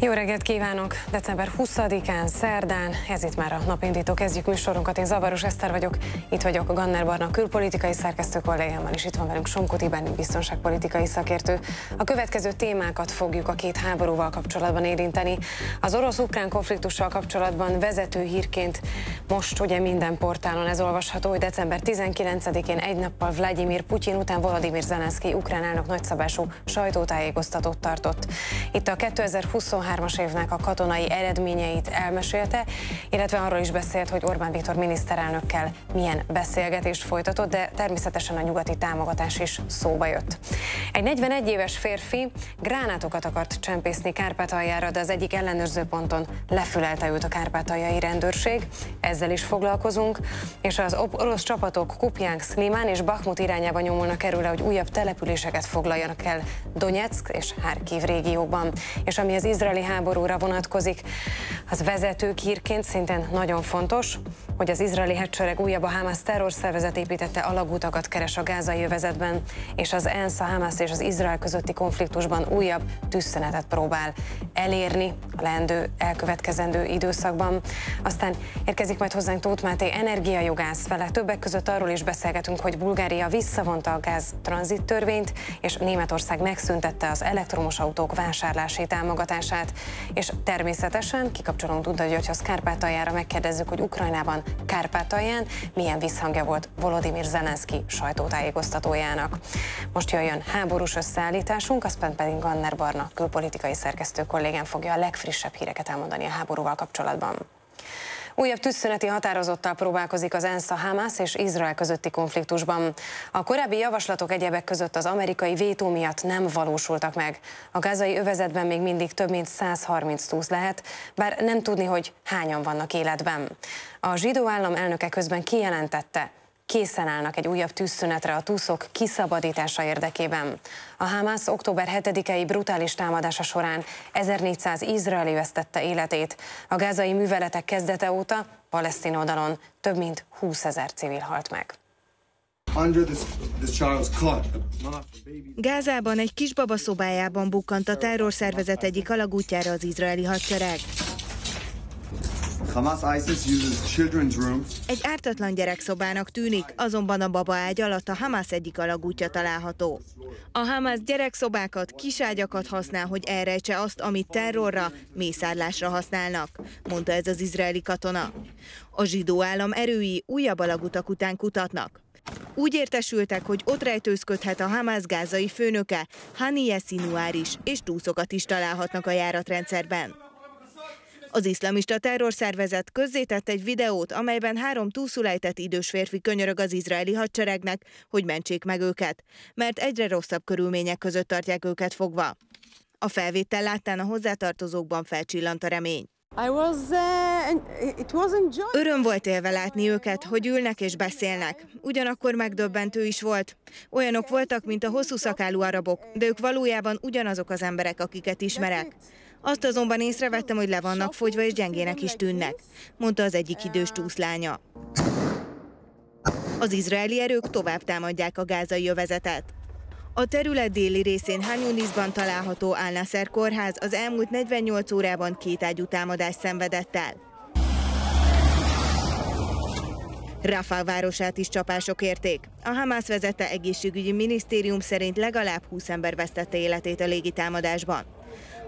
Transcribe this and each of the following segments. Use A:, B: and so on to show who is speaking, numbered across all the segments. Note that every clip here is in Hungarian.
A: Jó reggelt kívánok! December 20-án, szerdán, ez itt már a napindító. Kezdjük műsorunkat, én Zavaros Eszter vagyok. Itt vagyok a Ganner Barna külpolitikai szerkesztő kollégámmal, és itt van velünk Somkot Ibánin biztonságpolitikai szakértő. A következő témákat fogjuk a két háborúval kapcsolatban érinteni. Az orosz-ukrán konfliktussal kapcsolatban vezető hírként most ugye minden portálon ez olvasható, hogy december 19-én egy nappal Vladimir Putyin után Volodymyr Zelenszky ukrán elnök nagyszabású sajtótájékoztatót tartott. Itt a 2020 23 as évnek a katonai eredményeit elmesélte, illetve arról is beszélt, hogy Orbán Viktor miniszterelnökkel milyen beszélgetést folytatott, de természetesen a nyugati támogatás is szóba jött. Egy 41 éves férfi gránátokat akart csempészni Kárpátaljára, de az egyik ellenőrzőponton lefülelte őt a kárpátaljai rendőrség. Ezzel is foglalkozunk, és az orosz csapatok Kupjánk, Szlimán és Bakhmut irányába nyomulnak erőle, hogy újabb településeket foglaljanak el Donetsk és Harkiv régióban. És ami az izraeli izraeli háborúra vonatkozik. Az vezető hírként szintén nagyon fontos, hogy az izraeli hadsereg újabb a Hamas terrorszervezet építette alagutakat keres a gázai övezetben, és az ENSZ a Hamas és az Izrael közötti konfliktusban újabb tűzszenetet próbál elérni a leendő elkövetkezendő időszakban. Aztán érkezik majd hozzánk Tóth Máté energiajogász vele. Többek között arról is beszélgetünk, hogy Bulgária visszavonta a gáz tranzit törvényt, és Németország megszüntette az elektromos autók vásárlási támogatását. Ukrajnát. És természetesen kikapcsolunk Duda Györgyhöz Kárpátaljára, megkérdezzük, hogy Ukrajnában Kárpátalján milyen visszhangja volt Volodymyr Zelenszky sajtótájékoztatójának. Most jöjjön háborús összeállításunk, aztán pedig Ganner Barna külpolitikai szerkesztő kollégám fogja a legfrissebb híreket elmondani a háborúval kapcsolatban. Újabb tűzszüneti határozottal próbálkozik az ENSZ a Hamász és Izrael közötti konfliktusban. A korábbi javaslatok egyebek között az amerikai vétó miatt nem valósultak meg. A gázai övezetben még mindig több mint 130 túsz lehet, bár nem tudni, hogy hányan vannak életben. A zsidó állam elnöke közben kijelentette, készen állnak egy újabb tűzszünetre a túszok kiszabadítása érdekében. A Hamas október 7-i brutális támadása során 1400 izraeli vesztette életét. A gázai műveletek kezdete óta palesztin oldalon több mint 20 ezer civil halt meg.
B: Gázában egy kisbaba szobájában bukkant a terrorszervezet egyik alagútjára az izraeli hadsereg. Egy ártatlan gyerekszobának tűnik, azonban a baba ágy alatt a Hamas egyik alagútja található. A Hamas gyerekszobákat, kiságyakat használ, hogy elrejtse azt, amit terrorra, mészárlásra használnak, mondta ez az izraeli katona. A zsidó állam erői újabb alagutak után kutatnak. Úgy értesültek, hogy ott rejtőzködhet a Hamász gázai főnöke, Haniye Sinuár is, és túszokat is találhatnak a járatrendszerben. Az iszlamista terrorszervezet közzétett egy videót, amelyben három túlszulejtett idős férfi könyörög az izraeli hadseregnek, hogy mentsék meg őket, mert egyre rosszabb körülmények között tartják őket fogva. A felvétel láttán a hozzátartozókban felcsillant a remény. Uh, Öröm volt élve látni őket, hogy ülnek és beszélnek. Ugyanakkor megdöbbentő is volt. Olyanok voltak, mint a hosszú szakálú arabok, de ők valójában ugyanazok az emberek, akiket ismerek. Azt azonban észrevettem, hogy le vannak fogyva és gyengének is tűnnek, mondta az egyik idős túszlánya. Az izraeli erők tovább támadják a gázai övezetet. A terület déli részén Hányunisban található Álnászer kórház az elmúlt 48 órában két ágyú támadást szenvedett el. Rafa városát is csapások érték. A Hamász vezette egészségügyi minisztérium szerint legalább 20 ember vesztette életét a légitámadásban.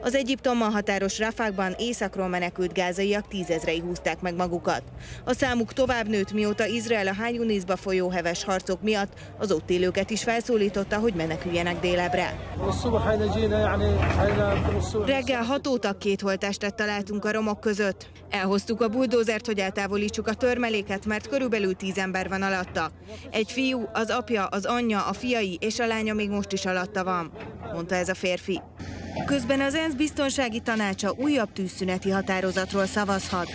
B: Az Egyiptommal határos Rafákban északról menekült gázaiak tízezrei húzták meg magukat. A számuk tovább nőtt, mióta Izrael a Hájunizba folyó heves harcok miatt az ott élőket is felszólította, hogy meneküljenek délebre. Reggel hat óta két holtestet találtunk a romok között. Elhoztuk a buldózert, hogy eltávolítsuk a törmeléket, mert körülbelül tíz ember van alatta. Egy fiú, az apja, az anyja, a fiai és a lánya még most is alatta van, mondta ez a férfi. Közben az ENSZ biztonsági tanácsa újabb tűzszüneti határozatról szavazhat.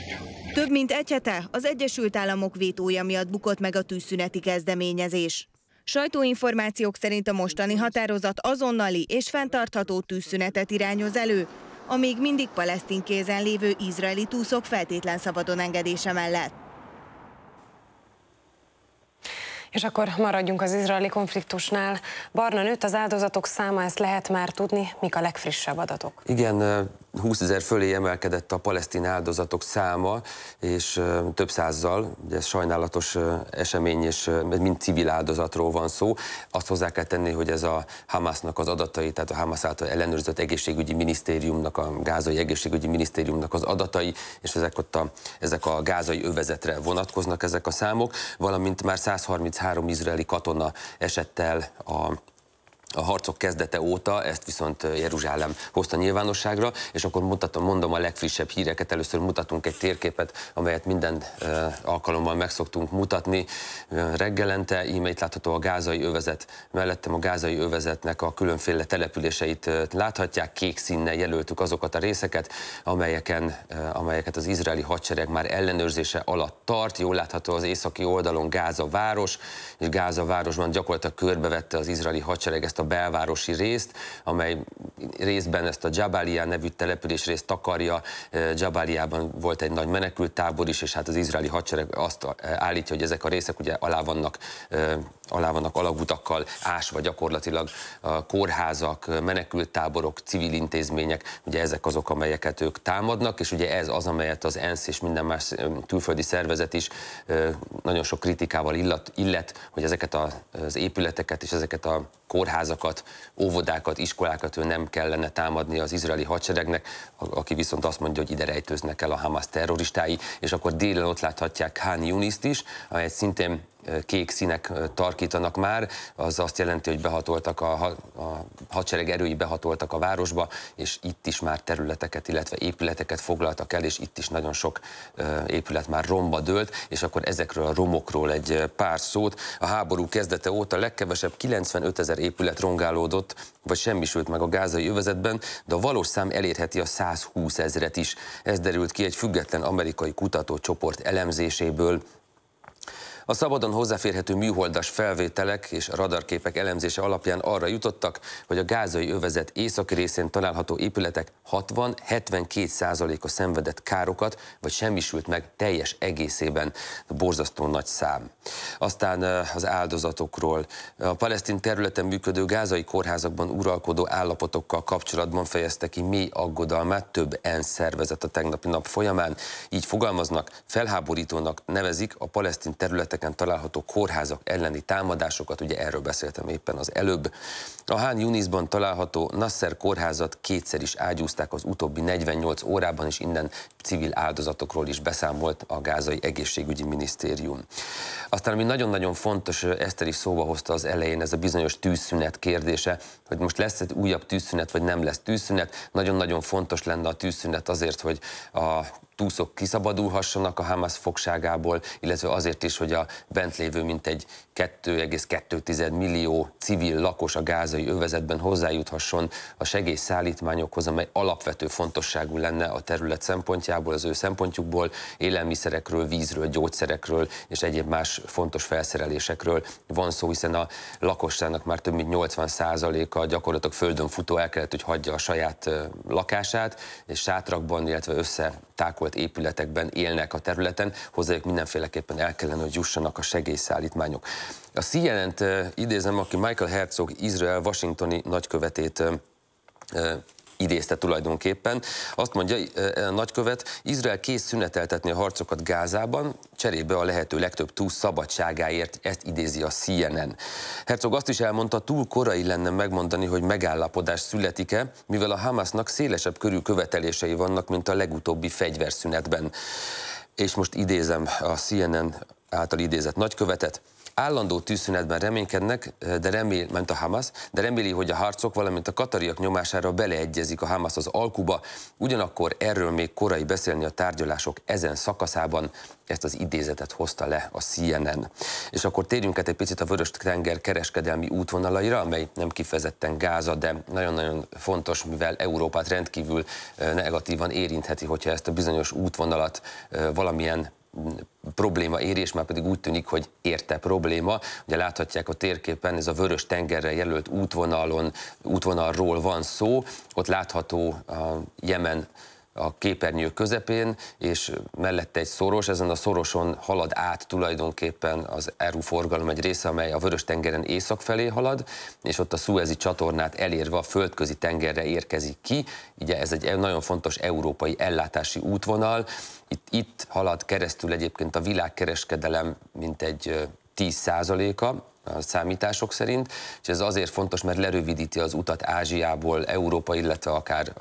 B: Több mint egy hete az Egyesült Államok vétója miatt bukott meg a tűzszüneti kezdeményezés. Sajtóinformációk szerint a mostani határozat azonnali és fenntartható tűzszünetet irányoz elő, a még mindig palesztin kézen lévő izraeli túszok feltétlen szabadon engedése mellett.
A: És akkor maradjunk az izraeli konfliktusnál. Barna nőtt az áldozatok száma, ezt lehet már tudni, mik a legfrissebb adatok?
C: Igen, 20 ezer fölé emelkedett a palesztin áldozatok száma, és több százzal, ugye ez sajnálatos esemény, és mind civil áldozatról van szó. Azt hozzá kell tenni, hogy ez a Hamásznak az adatai, tehát a Hamász által ellenőrzött egészségügyi minisztériumnak, a gázai egészségügyi minisztériumnak az adatai, és ezek, ott a, ezek a gázai övezetre vonatkoznak ezek a számok, valamint már 133 izraeli katona esett el a a harcok kezdete óta, ezt viszont Jeruzsálem hozta nyilvánosságra, és akkor mutatom, mondom a legfrissebb híreket, először mutatunk egy térképet, amelyet minden alkalommal megszoktunk mutatni reggelente, íme itt látható a gázai övezet, mellettem a gázai övezetnek a különféle településeit láthatják, kék színnel jelöltük azokat a részeket, amelyeken, amelyeket az izraeli hadsereg már ellenőrzése alatt tart, jól látható az északi oldalon Gáza város, és Gáza városban gyakorlatilag körbevette az izraeli hadsereg ezt a a belvárosi részt, amely részben ezt a Jabalia nevű település részt takarja. E, Jabaliában volt egy nagy menekülttábor is, és hát az izraeli hadsereg azt e, állítja, hogy ezek a részek ugye alá vannak e, alá vannak alagutakkal ásva gyakorlatilag a kórházak, menekülttáborok, civil intézmények, ugye ezek azok, amelyeket ők támadnak, és ugye ez az, amelyet az ENSZ és minden más külföldi szervezet is nagyon sok kritikával illat, illet, hogy ezeket az épületeket és ezeket a kórházakat kórházakat, óvodákat, iskolákat ő nem kellene támadni az izraeli hadseregnek, aki viszont azt mondja, hogy ide rejtőznek el a Hamas terroristái, és akkor délen ott láthatják Khan Yunis-t is, amely szintén kék színek tarkítanak már, az azt jelenti, hogy behatoltak a, a hadsereg erői behatoltak a városba, és itt is már területeket, illetve épületeket foglaltak el, és itt is nagyon sok épület már romba dőlt, és akkor ezekről a romokról egy pár szót. A háború kezdete óta legkevesebb 95 ezer épület rongálódott, vagy semmisült meg a gázai övezetben, de a valós szám elérheti a 120 ezeret is. Ez derült ki egy független amerikai kutatócsoport elemzéséből, a szabadon hozzáférhető műholdas felvételek és radarképek elemzése alapján arra jutottak, hogy a gázai övezet északi részén található épületek 60-72 százaléka szenvedett károkat, vagy semmisült meg teljes egészében. Borzasztó nagy szám. Aztán az áldozatokról. A palesztin területen működő gázai kórházakban uralkodó állapotokkal kapcsolatban fejezte ki mély aggodalmát több ENSZ szervezet a tegnapi nap folyamán. Így fogalmaznak, felháborítónak nevezik a palesztin területen területeken található kórházak elleni támadásokat, ugye erről beszéltem éppen az előbb. A Hán Yunisban található Nasser kórházat kétszer is ágyúzták az utóbbi 48 órában, és innen civil áldozatokról is beszámolt a gázai egészségügyi minisztérium. Aztán, ami nagyon-nagyon fontos, Eszter is szóba hozta az elején, ez a bizonyos tűzszünet kérdése, hogy most lesz egy újabb tűzszünet, vagy nem lesz tűzszünet. Nagyon-nagyon fontos lenne a tűzszünet azért, hogy a túszok kiszabadulhassanak a Hamas fogságából, illetve azért is, hogy a bent lévő mintegy 2,2 millió civil lakos a gázai övezetben hozzájuthasson a segélyszállítmányokhoz, amely alapvető fontosságú lenne a terület szempontjából, az ő szempontjukból, élelmiszerekről, vízről, gyógyszerekről és egyéb más fontos felszerelésekről van szó, hiszen a lakosságnak már több mint 80%-a gyakorlatilag földön futó el kellett, hogy hagyja a saját lakását, és sátrakban, illetve összetákolt épületekben élnek a területen, hozzájuk mindenféleképpen el kellene, hogy jussanak a segélyszállítmányok. A CNN-t idézem, aki Michael Herzog Izrael Washingtoni nagykövetét idézte tulajdonképpen. Azt mondja e, a nagykövet, Izrael kész szüneteltetni a harcokat Gázában, cserébe a lehető legtöbb túl szabadságáért, ezt idézi a CNN. Herzog azt is elmondta, túl korai lenne megmondani, hogy megállapodás születik-e, mivel a Hamasnak szélesebb körű követelései vannak, mint a legutóbbi fegyverszünetben. És most idézem a CNN által idézett nagykövetet, állandó tűzszünetben reménykednek, de remél, ment a Hamas, de reméli, hogy a harcok, valamint a katariak nyomására beleegyezik a Hamas az alkuba, ugyanakkor erről még korai beszélni a tárgyalások ezen szakaszában, ezt az idézetet hozta le a CNN. És akkor térjünk át egy picit a vörös tenger kereskedelmi útvonalaira, amely nem kifejezetten Gáza, de nagyon-nagyon fontos, mivel Európát rendkívül eh, negatívan érintheti, hogyha ezt a bizonyos útvonalat eh, valamilyen probléma érés, és már pedig úgy tűnik, hogy érte probléma. Ugye láthatják a térképen, ez a vörös tengerre jelölt útvonalon, útvonalról van szó, ott látható a Jemen a képernyő közepén, és mellette egy szoros, ezen a szoroson halad át tulajdonképpen az ERU forgalom egy része, amely a Vörös-tengeren észak felé halad, és ott a Suezi csatornát elérve a földközi tengerre érkezik ki, ugye ez egy nagyon fontos európai ellátási útvonal, itt, itt halad keresztül egyébként a világkereskedelem, mint egy 10%-a, a számítások szerint, és ez azért fontos, mert lerövidíti az utat Ázsiából, Európa, illetve akár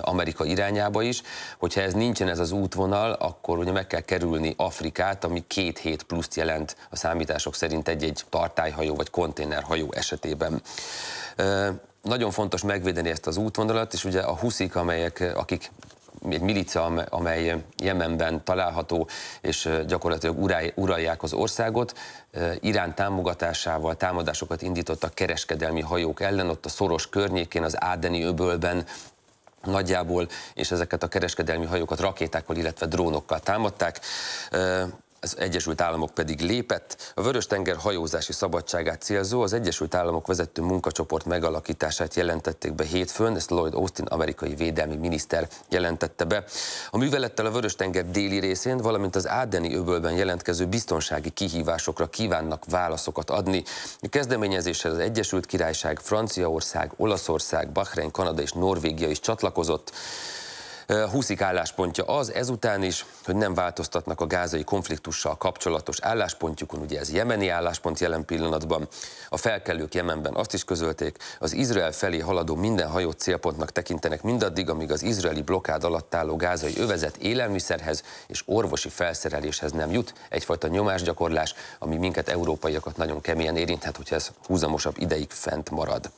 C: Amerika irányába is, hogyha ez nincsen ez az útvonal, akkor ugye meg kell kerülni Afrikát, ami két hét pluszt jelent a számítások szerint egy-egy tartályhajó vagy konténerhajó esetében nagyon fontos megvédeni ezt az útvonalat, és ugye a huszik, amelyek, akik egy milica, amely Jemenben található, és gyakorlatilag uralják az országot. Irán támogatásával támadásokat indítottak kereskedelmi hajók ellen, ott a szoros környékén, az Ádeni öbölben nagyjából, és ezeket a kereskedelmi hajókat rakétákkal, illetve drónokkal támadták az Egyesült Államok pedig lépett. A Vörös-tenger hajózási szabadságát célzó az Egyesült Államok vezető munkacsoport megalakítását jelentették be hétfőn, ezt Lloyd Austin amerikai védelmi miniszter jelentette be. A művelettel a Vörös-tenger déli részén, valamint az Ádeni öbölben jelentkező biztonsági kihívásokra kívánnak válaszokat adni. A kezdeményezéshez az Egyesült Királyság, Franciaország, Olaszország, Bahrein, Kanada és Norvégia is csatlakozott. Húszik álláspontja az ezután is, hogy nem változtatnak a gázai konfliktussal kapcsolatos álláspontjukon, ugye ez jemeni álláspont jelen pillanatban. A felkelők Jemenben azt is közölték, az Izrael felé haladó minden hajót célpontnak tekintenek mindaddig, amíg az izraeli blokád alatt álló gázai övezet élelmiszerhez és orvosi felszereléshez nem jut. Egyfajta nyomásgyakorlás, ami minket európaiakat nagyon keményen érinthet, hogyha ez húzamosabb ideig fent marad.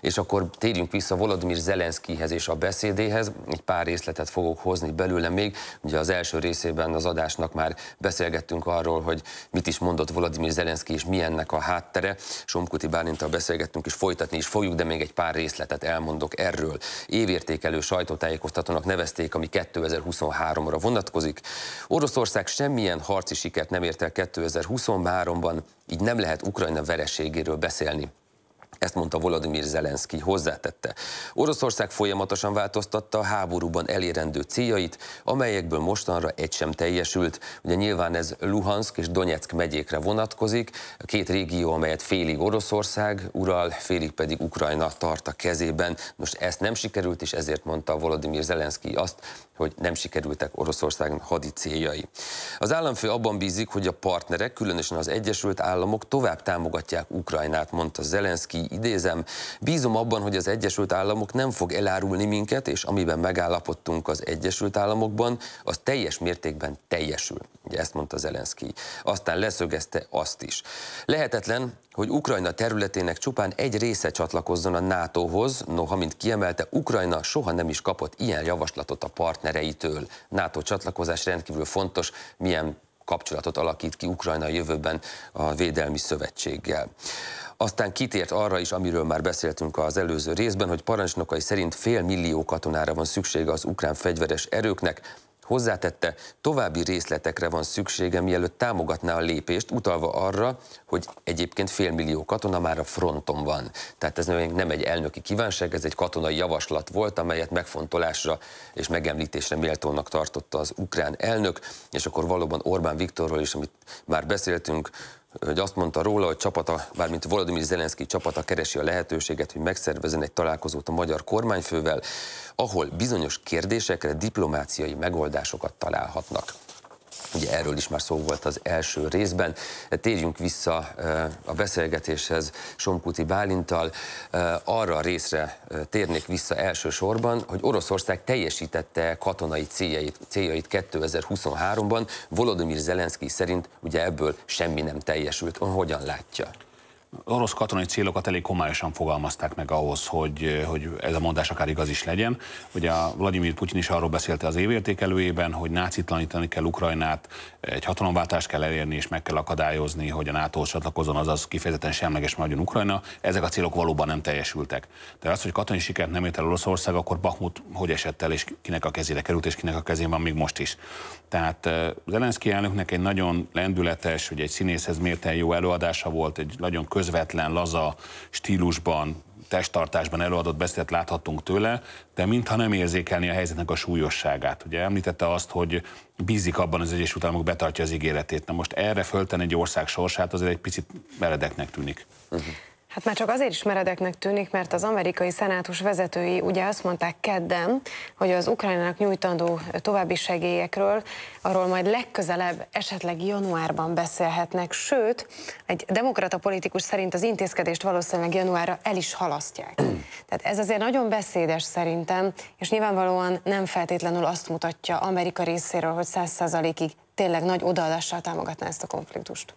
C: És akkor térjünk vissza Volodymyr Zelenszkihez és a beszédéhez, egy pár rész részletet fogok hozni belőle még. Ugye az első részében az adásnak már beszélgettünk arról, hogy mit is mondott Volodymyr Zelenszky és milyennek a háttere. Somkuti Bálintal beszélgettünk és folytatni is fogjuk, de még egy pár részletet elmondok erről. Évértékelő sajtótájékoztatónak nevezték, ami 2023-ra vonatkozik. Oroszország semmilyen harci sikert nem ért el 2023-ban, így nem lehet Ukrajna vereségéről beszélni. Ezt mondta Volodymyr Zelenszky, hozzátette. Oroszország folyamatosan változtatta a háborúban elérendő céljait, amelyekből mostanra egy sem teljesült. Ugye nyilván ez Luhansk és Donetsk megyékre vonatkozik, a két régió, amelyet félig Oroszország ural, félig pedig Ukrajna tart a kezében. Most ezt nem sikerült, és ezért mondta Volodymyr Zelenszky azt, hogy nem sikerültek Oroszország hadi céljai. Az államfő abban bízik, hogy a partnerek, különösen az Egyesült Államok tovább támogatják Ukrajnát, mondta Zelenszky, idézem, bízom abban, hogy az Egyesült Államok nem fog elárulni minket, és amiben megállapodtunk az Egyesült Államokban, az teljes mértékben teljesül. Ugye ezt mondta Zelenszky. Aztán leszögezte azt is. Lehetetlen, hogy Ukrajna területének csupán egy része csatlakozzon a NATO-hoz, noha, mint kiemelte, Ukrajna soha nem is kapott ilyen javaslatot a partnereitől. NATO csatlakozás rendkívül fontos, milyen kapcsolatot alakít ki Ukrajna jövőben a Védelmi Szövetséggel. Aztán kitért arra is, amiről már beszéltünk az előző részben, hogy parancsnokai szerint fél millió katonára van szüksége az ukrán fegyveres erőknek, Hozzátette, további részletekre van szüksége, mielőtt támogatná a lépést, utalva arra, hogy egyébként félmillió katona már a fronton van. Tehát ez nem egy elnöki kívánság, ez egy katonai javaslat volt, amelyet megfontolásra és megemlítésre méltónak tartotta az ukrán elnök, és akkor valóban Orbán Viktorról is, amit már beszéltünk, hogy azt mondta róla, hogy csapata, bármint Volodymyr Zelenszky csapata keresi a lehetőséget, hogy megszervezzen egy találkozót a magyar kormányfővel, ahol bizonyos kérdésekre diplomáciai megoldásokat találhatnak. Ugye erről is már szó volt az első részben. Térjünk vissza eh, a beszélgetéshez Somkuti Bálintal. Eh, arra a részre eh, térnék vissza elsősorban, hogy Oroszország teljesítette katonai céljait, céljait 2023-ban. Volodymyr Zelenszky szerint ugye ebből semmi nem teljesült. Ön hogyan
D: látja? orosz katonai célokat elég homályosan fogalmazták meg ahhoz, hogy, hogy ez a mondás akár igaz is legyen. Ugye a Vladimir Putyin is arról beszélte az évértékelőjében, hogy nácitlanítani kell Ukrajnát, egy hatalomváltást kell elérni, és meg kell akadályozni, hogy a NATO csatlakozon, azaz kifejezetten semleges nagyon Ukrajna. Ezek a célok valóban nem teljesültek. De az, hogy katonai sikert nem ért el Oroszország, akkor Bakhmut hogy esett el, és kinek a kezére került, és kinek a kezén van még most is. Tehát Zelenszky elnöknek egy nagyon lendületes, hogy egy színészhez mérten jó előadása volt, egy nagyon közvetlen, laza stílusban testtartásban előadott beszédet láthattunk tőle, de mintha nem érzékelni a helyzetnek a súlyosságát. Ugye említette azt, hogy bízik abban az Egyesült Államok betartja az ígéretét. Na most erre fölten egy ország sorsát azért egy picit meredeknek tűnik. Uh-huh.
A: Hát már csak azért is meredeknek tűnik, mert az amerikai szenátus vezetői ugye azt mondták kedden, hogy az Ukrajnának nyújtandó további segélyekről arról majd legközelebb esetleg januárban beszélhetnek, sőt, egy demokrata politikus szerint az intézkedést valószínűleg januárra el is halasztják. Tehát ez azért nagyon beszédes szerintem, és nyilvánvalóan nem feltétlenül azt mutatja Amerika részéről, hogy 100%-ig tényleg nagy odaadással támogatná ezt a konfliktust.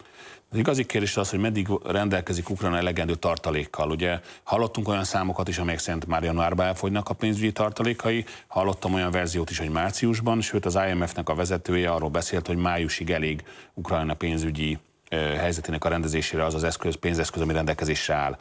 D: Az igazi kérdés az, hogy meddig rendelkezik Ukrajna elegendő tartalékkal. Ugye hallottunk olyan számokat is, amelyek szerint már januárban elfogynak a pénzügyi tartalékai, hallottam olyan verziót is, hogy márciusban, sőt az IMF-nek a vezető szóvivője arról beszélt, hogy májusig elég Ukrajna pénzügyi eh, helyzetének a rendezésére az az eszköz, pénzeszköz, ami rendelkezésre áll.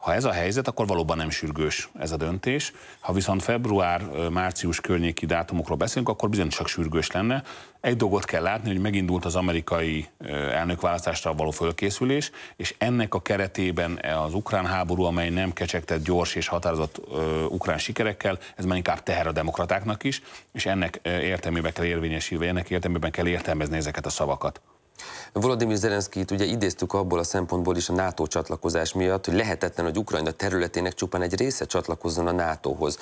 D: Ha ez a helyzet, akkor valóban nem sürgős ez a döntés. Ha viszont február-március környéki dátumokról beszélünk, akkor bizony csak sürgős lenne. Egy dolgot kell látni, hogy megindult az amerikai elnökválasztásra való fölkészülés, és ennek a keretében e az ukrán háború, amely nem kecsegtett gyors és határozott ukrán sikerekkel, ez már inkább teher a demokratáknak is, és ennek értelmében kell érvényesülni, ennek értelmében kell értelmezni ezeket a szavakat.
C: Volodymyr Zelenszkijt ugye idéztük abból a szempontból is a NATO csatlakozás miatt, hogy lehetetlen, hogy Ukrajna területének csupán egy része csatlakozzon a NATO-hoz.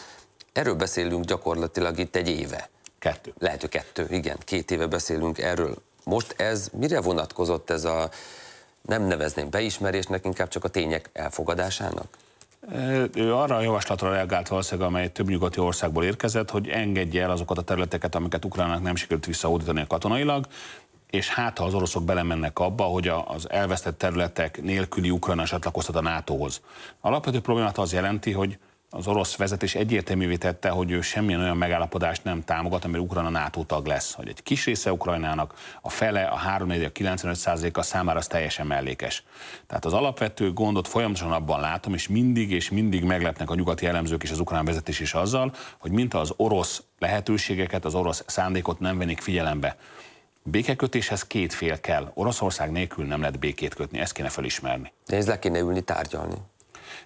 C: Erről beszélünk gyakorlatilag itt egy éve. Kettő. Lehet, hogy kettő, igen, két éve beszélünk erről. Most ez mire vonatkozott ez a, nem nevezném beismerésnek, inkább csak a tények elfogadásának?
D: Ő arra a javaslatra reagált valószínűleg, amely több nyugati országból érkezett, hogy engedje el azokat a területeket, amiket Ukrajnának nem sikerült visszahódítani a katonailag, és hát ha az oroszok belemennek abba, hogy az elvesztett területek nélküli Ukrajna csatlakozhat a NATO-hoz. Alapvető problémát az jelenti, hogy az orosz vezetés egyértelművé tette, hogy ő semmilyen olyan megállapodást nem támogat, amire Ukrajna NATO tag lesz. Hogy egy kis része Ukrajnának, a fele, a 3 a 95 a számára az teljesen mellékes. Tehát az alapvető gondot folyamatosan abban látom, és mindig és mindig meglepnek a nyugati elemzők és az ukrán vezetés is azzal, hogy mint az orosz lehetőségeket, az orosz szándékot nem venik figyelembe. Békekötéshez két fél kell. Oroszország nélkül nem lehet békét kötni, ezt kéne felismerni. De ez le kéne ülni tárgyalni.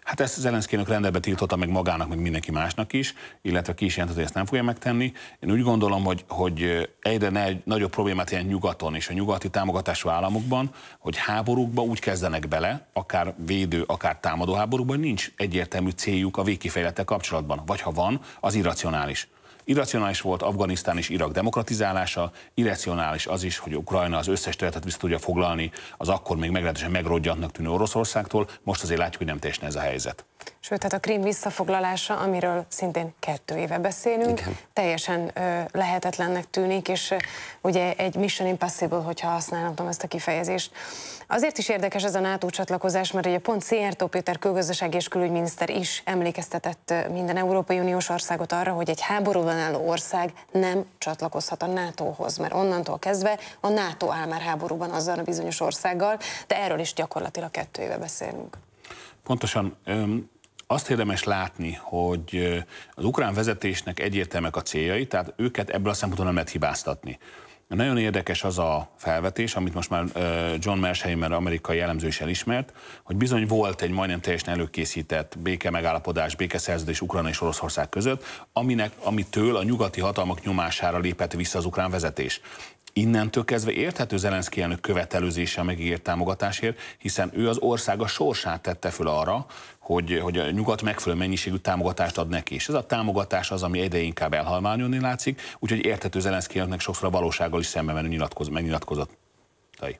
D: Hát ezt Zelenszkének rendelbe tiltotta meg magának, meg mindenki másnak is, illetve ki is jelentett, hogy ezt nem fogja megtenni. Én úgy gondolom, hogy, hogy egyre ne, nagyobb problémát jelent nyugaton és a nyugati támogatású államokban, hogy háborúkba úgy kezdenek bele, akár védő, akár támadó háborúkban, nincs egyértelmű céljuk a végkifejlete kapcsolatban. Vagy ha van, az irracionális. Irracionális volt Afganisztán és Irak demokratizálása, irracionális az is, hogy Ukrajna az összes területet vissza tudja foglalni az akkor még meglehetősen megrodjantnak tűnő Oroszországtól, most azért látjuk, hogy nem teljesen ez a helyzet.
A: Sőt, hát a krím visszafoglalása, amiről szintén kettő éve beszélünk, Igen. teljesen ö, lehetetlennek tűnik, és ö, ugye egy Mission Impossible, hogyha használhatom ezt a kifejezést. Azért is érdekes ez a NATO csatlakozás, mert ugye pont Szijjártó Péter külgazdaság és külügyminiszter is emlékeztetett minden Európai Uniós országot arra, hogy egy háborúban álló ország nem csatlakozhat a NATO-hoz, mert onnantól kezdve a NATO áll már háborúban azzal a bizonyos országgal, de erről is gyakorlatilag kettő
D: éve beszélünk. Pontosan azt érdemes látni, hogy az ukrán vezetésnek egyértelműek a céljai, tehát őket ebből a szempontból nem lehet hibáztatni. Nagyon érdekes az a felvetés, amit most már John Mersheimer, amerikai jellemző is elismert, hogy bizony volt egy majdnem teljesen előkészített béke megállapodás, békeszerződés Ukrajna és Oroszország között, aminek, amitől a nyugati hatalmak nyomására lépett vissza az ukrán vezetés. Innentől kezdve érthető Zelenszki elnök követelőzése a megígért támogatásért, hiszen ő az országa sorsát tette föl arra, hogy, hogy a nyugat megfelelő mennyiségű támogatást ad neki. És ez a támogatás az, ami egyre inkább elhalmányolni látszik, úgyhogy érthető Zelenszki elnöknek sokszor a valósággal is szembe menő nyilatkoz, Tai.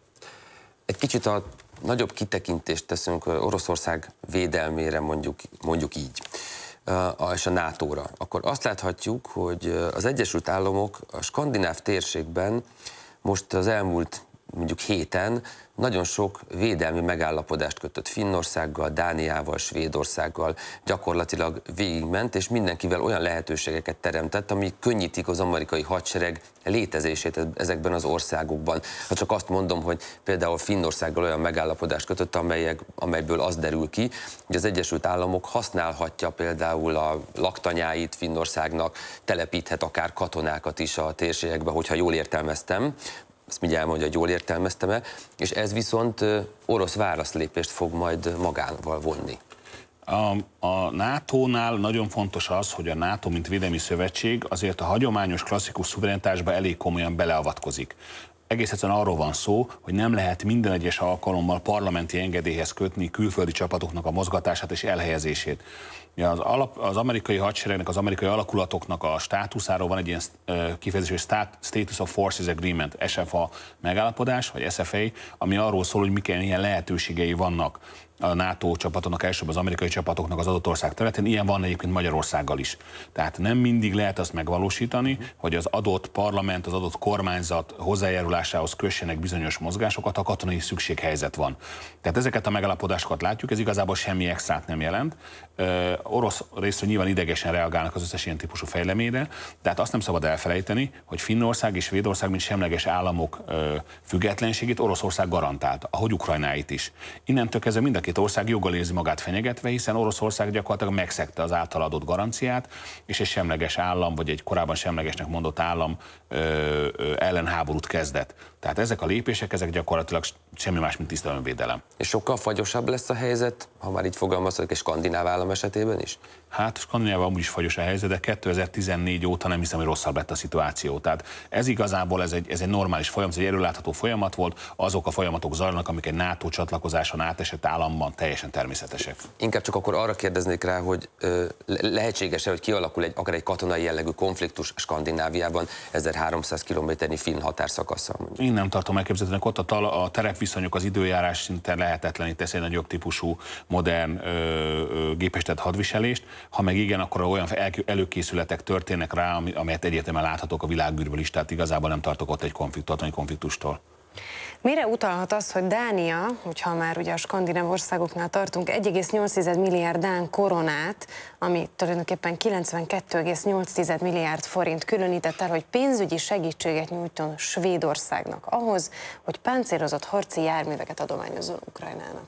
D: Egy kicsit a nagyobb
C: kitekintést teszünk Oroszország védelmére, mondjuk, mondjuk így és a NATO-ra, akkor azt láthatjuk, hogy az Egyesült Államok a skandináv térségben most az elmúlt mondjuk héten nagyon sok védelmi megállapodást kötött Finnországgal, Dániával, Svédországgal, gyakorlatilag végigment, és mindenkivel olyan lehetőségeket teremtett, ami könnyítik az amerikai hadsereg létezését e- ezekben az országokban. Ha csak azt mondom, hogy például Finnországgal olyan megállapodást kötött, amelyek, amelyből az derül ki, hogy az Egyesült Államok használhatja például a laktanyáit Finnországnak, telepíthet akár katonákat is a térségekbe, hogyha jól értelmeztem, ezt mindjárt elmondja, hogy jól értelmeztem-e, és ez viszont orosz válaszlépést fog majd magával vonni.
D: A, a NATO-nál nagyon fontos az, hogy a NATO, mint védelmi szövetség, azért a hagyományos klasszikus szuverenitásba elég komolyan beleavatkozik egész egyszerűen arról van szó, hogy nem lehet minden egyes alkalommal parlamenti engedélyhez kötni külföldi csapatoknak a mozgatását és elhelyezését. Ja, az, alap, az amerikai hadseregnek, az amerikai alakulatoknak a státuszáról van egy ilyen kifejezés, hogy Status of Forces Agreement, SFA megállapodás, vagy SFA, ami arról szól, hogy milyen ilyen lehetőségei vannak a NATO csapatoknak, elsőbb az amerikai csapatoknak az adott ország területén, ilyen van egyébként Magyarországgal is. Tehát nem mindig lehet azt megvalósítani, hogy az adott parlament, az adott kormányzat hozzájárulásához kössenek bizonyos mozgásokat, ha katonai szükséghelyzet van. Tehát ezeket a megalapodásokat látjuk, ez igazából semmi extrát nem jelent. Ö, orosz részről nyilván idegesen reagálnak az összes ilyen típusú fejleményre, tehát azt nem szabad elfelejteni, hogy Finnország és Svédország, mint semleges államok ö, függetlenségét Oroszország garantálta, ahogy Ukrajnáit is. Innentől kezdve mind a két ország joggal érzi magát fenyegetve, hiszen Oroszország gyakorlatilag megszegte az által adott garanciát, és egy semleges állam, vagy egy korábban semlegesnek mondott állam ö, ö, kezdett. Tehát ezek a lépések, ezek gyakorlatilag semmi más, mint tiszta önvédelem. És sokkal fagyosabb lesz a helyzet, ha már így fogalmazok, és skandináv állam esetében is? Hát Skandináv amúgy is fagyos a helyzet, de 2014 óta nem hiszem, hogy rosszabb lett a szituáció. Tehát ez igazából ez egy, ez egy normális folyamat, ez egy előlátható folyamat volt, azok a folyamatok zajlanak, amik egy NATO csatlakozáson átesett államban teljesen természetesek.
C: Inkább csak akkor arra kérdeznék rá, hogy lehetséges-e, hogy kialakul egy, akár egy katonai jellegű konfliktus Skandináviában 1300 kilométernyi finn határszakaszon
D: még nem tartom elképzelhetőnek, ott a, tal, a terepviszonyok, az időjárás szinte lehetetlenít tesz egy nagyobb típusú modern ö, ö, gépestett hadviselést. Ha meg igen, akkor olyan előkészületek történnek rá, amelyet egyértelműen láthatok a világűrből is, tehát igazából nem tartok ott egy konfliktort, vagy konfliktustól.
A: Mire utalhat az, hogy Dánia, hogyha már ugye a skandináv országoknál tartunk, 1,8 milliárd dán koronát, ami tulajdonképpen 92,8 milliárd forint különített el, hogy pénzügyi segítséget nyújton Svédországnak ahhoz, hogy páncélozott harci járműveket adományozzon Ukrajnának?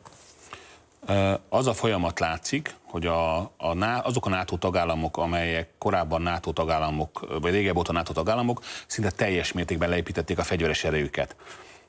D: Az a folyamat látszik, hogy a, a, azok a NATO tagállamok, amelyek korábban NATO tagállamok, vagy régebb óta NATO tagállamok, szinte teljes mértékben leépítették a fegyveres erejüket.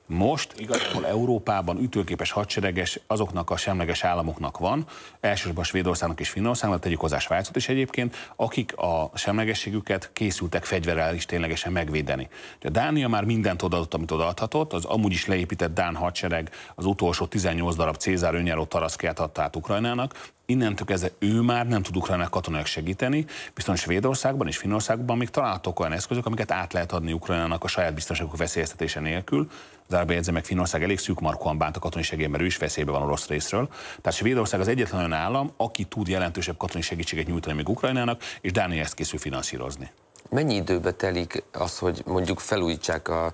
D: Most igazából Európában ütőképes hadsereges azoknak a semleges államoknak van, elsősorban Svédországnak és Finnországnak, tegyük hozzá Svájcot is egyébként, akik a semlegességüket készültek fegyverrel is ténylegesen megvédeni. A Dánia már mindent odaadott, amit odaadhatott, az amúgy is leépített Dán hadsereg az utolsó 18 darab Cézár önjáró taraszkját adta át Ukrajnának, innentől kezdve ő már nem tud Ukrajnának katonák segíteni, viszont Svédországban és Finnországban még találhatók olyan eszközök, amiket át lehet adni Ukrajnának a saját biztonságuk veszélyeztetése nélkül, Zárba jegyzem meg, Finország elég szűk markóan bánt a katonai segély, mert ő is veszélybe van orosz részről. Tehát Svédország az egyetlen olyan állam, aki tud jelentősebb katonai segítséget nyújtani még Ukrajnának, és Dánia ezt készül finanszírozni.
C: Mennyi időbe telik az, hogy mondjuk felújítsák a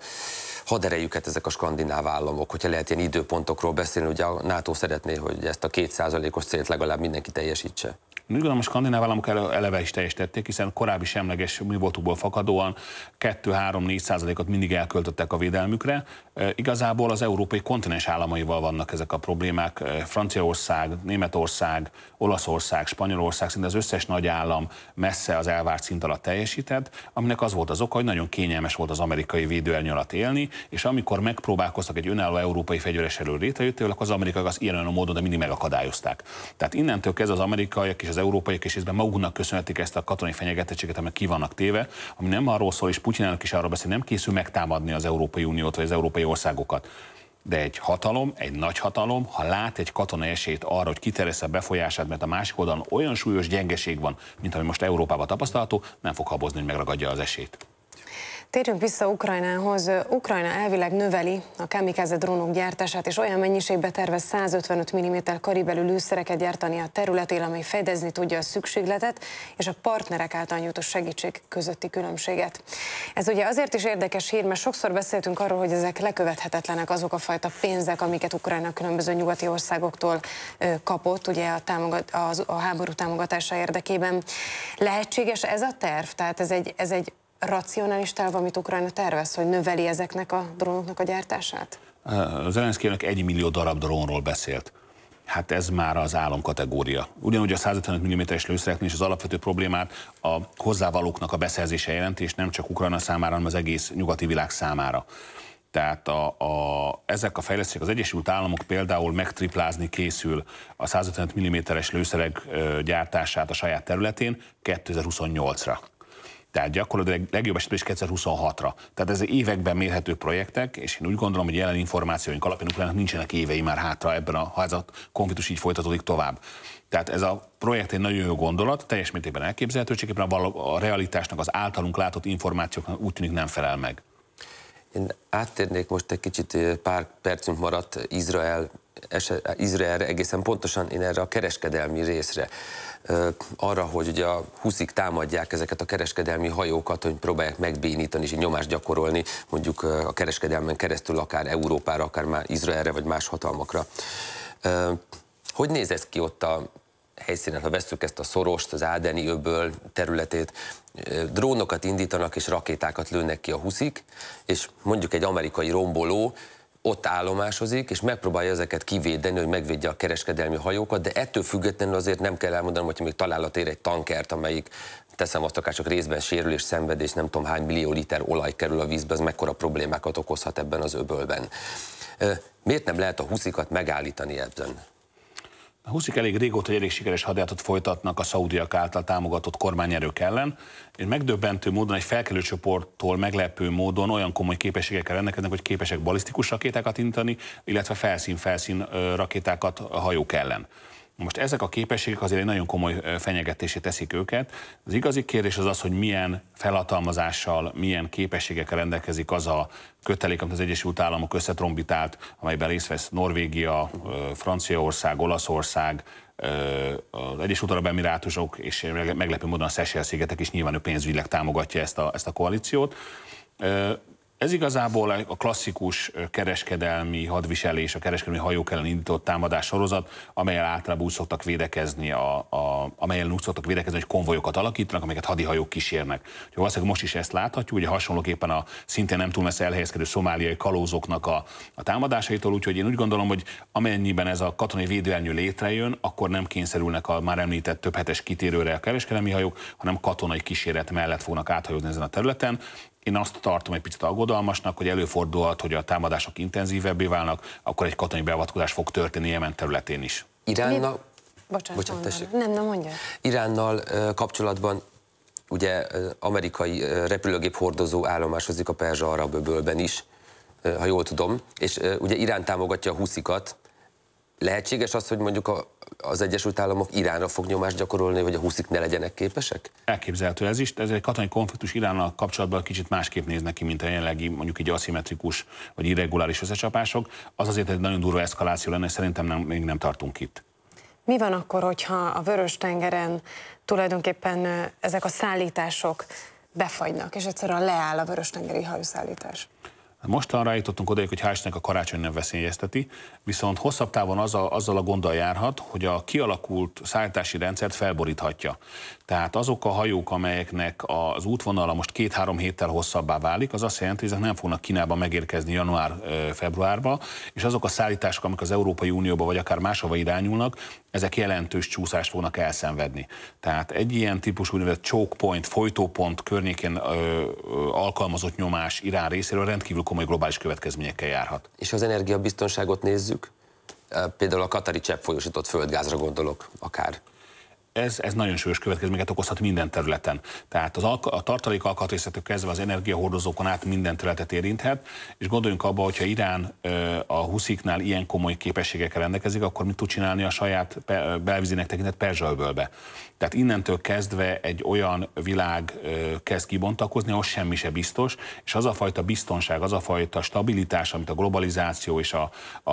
C: haderejüket ezek a skandináv államok, hogyha lehet ilyen időpontokról beszélni, ugye a NATO szeretné, hogy ezt a kétszázalékos célt legalább mindenki teljesítse?
D: Úgy gondolom, a skandináv államok eleve is teljesítették, hiszen korábbi semleges mi voltukból fakadóan 2-3-4 százalékot mindig elköltöttek a védelmükre. Igazából az európai kontinens államaival vannak ezek a problémák. Franciaország, Németország, Olaszország, Spanyolország, szinte az összes nagy állam messze az elvárt szint alatt teljesített, aminek az volt az oka, hogy nagyon kényelmes volt az amerikai védőerny alatt élni, és amikor megpróbálkoztak egy önálló európai fegyveres erő létrejöttével, akkor az amerikaiak az ilyen módon, de mindig megakadályozták. Tehát innentől kezdve az amerikaiak és az európaiak, és részben maguknak köszönhetik ezt a katonai fenyegetettséget, amely ki vannak téve, ami nem arról szól, és Putyin elnök is arról beszél, nem készül megtámadni az Európai Uniót vagy az európai országokat. De egy hatalom, egy nagy hatalom, ha lát egy katona esélyt arra, hogy a befolyását, mert a másik oldalon olyan súlyos gyengeség van, mint ami most Európában tapasztalható, nem fog habozni, hogy megragadja az esélyt.
A: Térjünk vissza Ukrajnához. Ukrajna elvileg növeli a kamikaze drónok gyártását, és olyan mennyiségbe tervez 155 mm karibelű lőszereket gyártani a területén, amely fedezni tudja a szükségletet és a partnerek által nyújtott segítség közötti különbséget. Ez ugye azért is érdekes hír, mert sokszor beszéltünk arról, hogy ezek lekövethetetlenek azok a fajta pénzek, amiket Ukrajna különböző nyugati országoktól kapott, ugye a, támogat, a, a háború támogatása érdekében. Lehetséges ez a terv? Tehát ez egy, ez egy racionális távol, amit Ukrajna tervez, hogy növeli ezeknek a drónoknak a gyártását?
D: Zelenszkijnek egy millió darab drónról beszélt. Hát ez már az állam kategória. Ugyanúgy a 155 mm-es lőszereknél is az alapvető problémát a hozzávalóknak a beszerzése jelenti, és nem csak Ukrajna számára, hanem az egész nyugati világ számára. Tehát a, a, ezek a fejlesztések, az Egyesült Államok például megtriplázni készül a 155 mm-es lőszerek gyártását a saját területén 2028-ra. Tehát gyakorlatilag legjobb esetben is 2026-ra. Tehát ez években mérhető projektek, és én úgy gondolom, hogy jelen információink alapján ukránnak nincsenek évei már hátra ebben, a, ha ez a konfliktus így folytatódik tovább. Tehát ez a projekt egy nagyon jó gondolat, teljes mértékben elképzelhető, csak éppen a, a realitásnak, az általunk látott információknak úgy tűnik nem felel meg. Én áttérnék
C: most egy kicsit, eh, pár
D: percünk maradt Izrael eset, Izraelre,
C: egészen pontosan én erre a kereskedelmi részre, arra, hogy ugye a huszik támadják ezeket a kereskedelmi hajókat, hogy próbálják megbénítani és nyomást gyakorolni mondjuk a kereskedelmen keresztül akár Európára, akár már Izraelre vagy más hatalmakra. Hogy néz ez ki ott a helyszínen, ha veszük ezt a szorost, az Ádeni öböl területét, drónokat indítanak és rakétákat lőnek ki a huszik, és mondjuk egy amerikai romboló ott állomásozik, és megpróbálja ezeket kivédeni, hogy megvédje a kereskedelmi hajókat, de ettől függetlenül azért nem kell elmondanom, hogy még találat ér egy tankert, amelyik teszem azt akár csak részben sérül és nem tudom hány millió liter olaj kerül a vízbe, az mekkora problémákat okozhat ebben az öbölben. Miért nem lehet a huszikat megállítani ebben?
D: A Huszik elég régóta hogy elég sikeres hadjáratot folytatnak a szaudiak által támogatott kormányerők ellen, és megdöbbentő módon egy felkelő csoporttól meglepő módon olyan komoly képességekkel rendelkeznek, hogy képesek balisztikus rakétákat intani, illetve felszín-felszín rakétákat a hajók ellen. Most ezek a képességek azért egy nagyon komoly fenyegetésé teszik őket. Az igazi kérdés az az, hogy milyen felhatalmazással, milyen képességekkel rendelkezik az a kötelék, amit az Egyesült Államok összetrombitált, amelyben részt vesz Norvégia, Franciaország, Olaszország, az Egyesült Arab Emirátusok és meglepő módon a szesel szigetek is nyilván ő pénzügyileg támogatja ezt a, ezt a koalíciót. Ez igazából a klasszikus kereskedelmi hadviselés, a kereskedelmi hajók ellen indított támadás sorozat, amelyen általában úgy szoktak védekezni, a, a, amelyen úgy szoktak védekezni, hogy konvojokat alakítanak, amelyeket hadihajók kísérnek. Úgyhogy valószínűleg most is ezt láthatjuk, ugye hasonlóképpen a szintén nem túl messze elhelyezkedő szomáliai kalózoknak a, a támadásaitól, úgyhogy én úgy gondolom, hogy amennyiben ez a katonai védőernyő létrejön, akkor nem kényszerülnek a már említett több hetes kitérőre a kereskedelmi hajók, hanem katonai kíséret mellett fognak áthajózni ezen a területen én azt tartom egy picit aggodalmasnak, hogy előfordulhat, hogy a támadások intenzívebbé válnak, akkor egy katonai beavatkozás fog történni Jemen területén is. Iránnal...
A: Bocsánat, Bocsánat tessék. Nem, nem mondja.
D: Iránnal kapcsolatban
C: ugye amerikai repülőgép hordozó állomásozik a Perzsa arab öbölben is, ha jól tudom, és ugye Irán támogatja a huszikat, Lehetséges az, hogy mondjuk a, az Egyesült Államok Iránra fog nyomást gyakorolni, hogy a húszik ne legyenek képesek?
D: Elképzelhető ez is. Ez egy katonai konfliktus Iránnal kapcsolatban kicsit másképp néz neki, mint a jelenlegi mondjuk egy aszimmetrikus vagy irreguláris összecsapások. Az azért egy nagyon durva eszkaláció lenne, szerintem nem, még nem tartunk itt.
A: Mi van akkor, hogyha a Vörös-tengeren tulajdonképpen ezek a szállítások befagynak, és egyszerűen leáll a vörös tengeri hajószállítás?
D: Mostanra jutottunk oda, hogy hálásnak a karácsony nem veszélyezteti, viszont hosszabb távon azzal, azzal a gonddal járhat, hogy a kialakult szállítási rendszert felboríthatja. Tehát azok a hajók, amelyeknek az útvonala most két-három héttel hosszabbá válik, az azt jelenti, hogy ezek nem fognak Kínába megérkezni január-februárba, és azok a szállítások, amik az Európai Unióba vagy akár máshova irányulnak, ezek jelentős csúszást fognak elszenvedni. Tehát egy ilyen típusú úgynevezett choke point, folytópont környékén ö, ö, alkalmazott nyomás Irán részéről rendkívül komoly globális következményekkel járhat. És az energiabiztonságot nézzük, eh, például a katari
C: csepp folyosított földgázra gondolok akár
D: ez, ez nagyon súlyos következményeket okozhat minden területen. Tehát az alka, a tartalék alkatrészettől kezdve az energiahordozókon át minden területet érinthet, és gondoljunk abba, hogyha Irán eh, a husziknál ilyen komoly képességekkel rendelkezik, akkor mit tud csinálni a saját belvizének tekintett Perzsa öbölbe. Tehát innentől kezdve egy olyan világ kezd kibontakozni, ahol semmi se biztos, és az a fajta biztonság, az a fajta stabilitás, amit a globalizáció és a, a,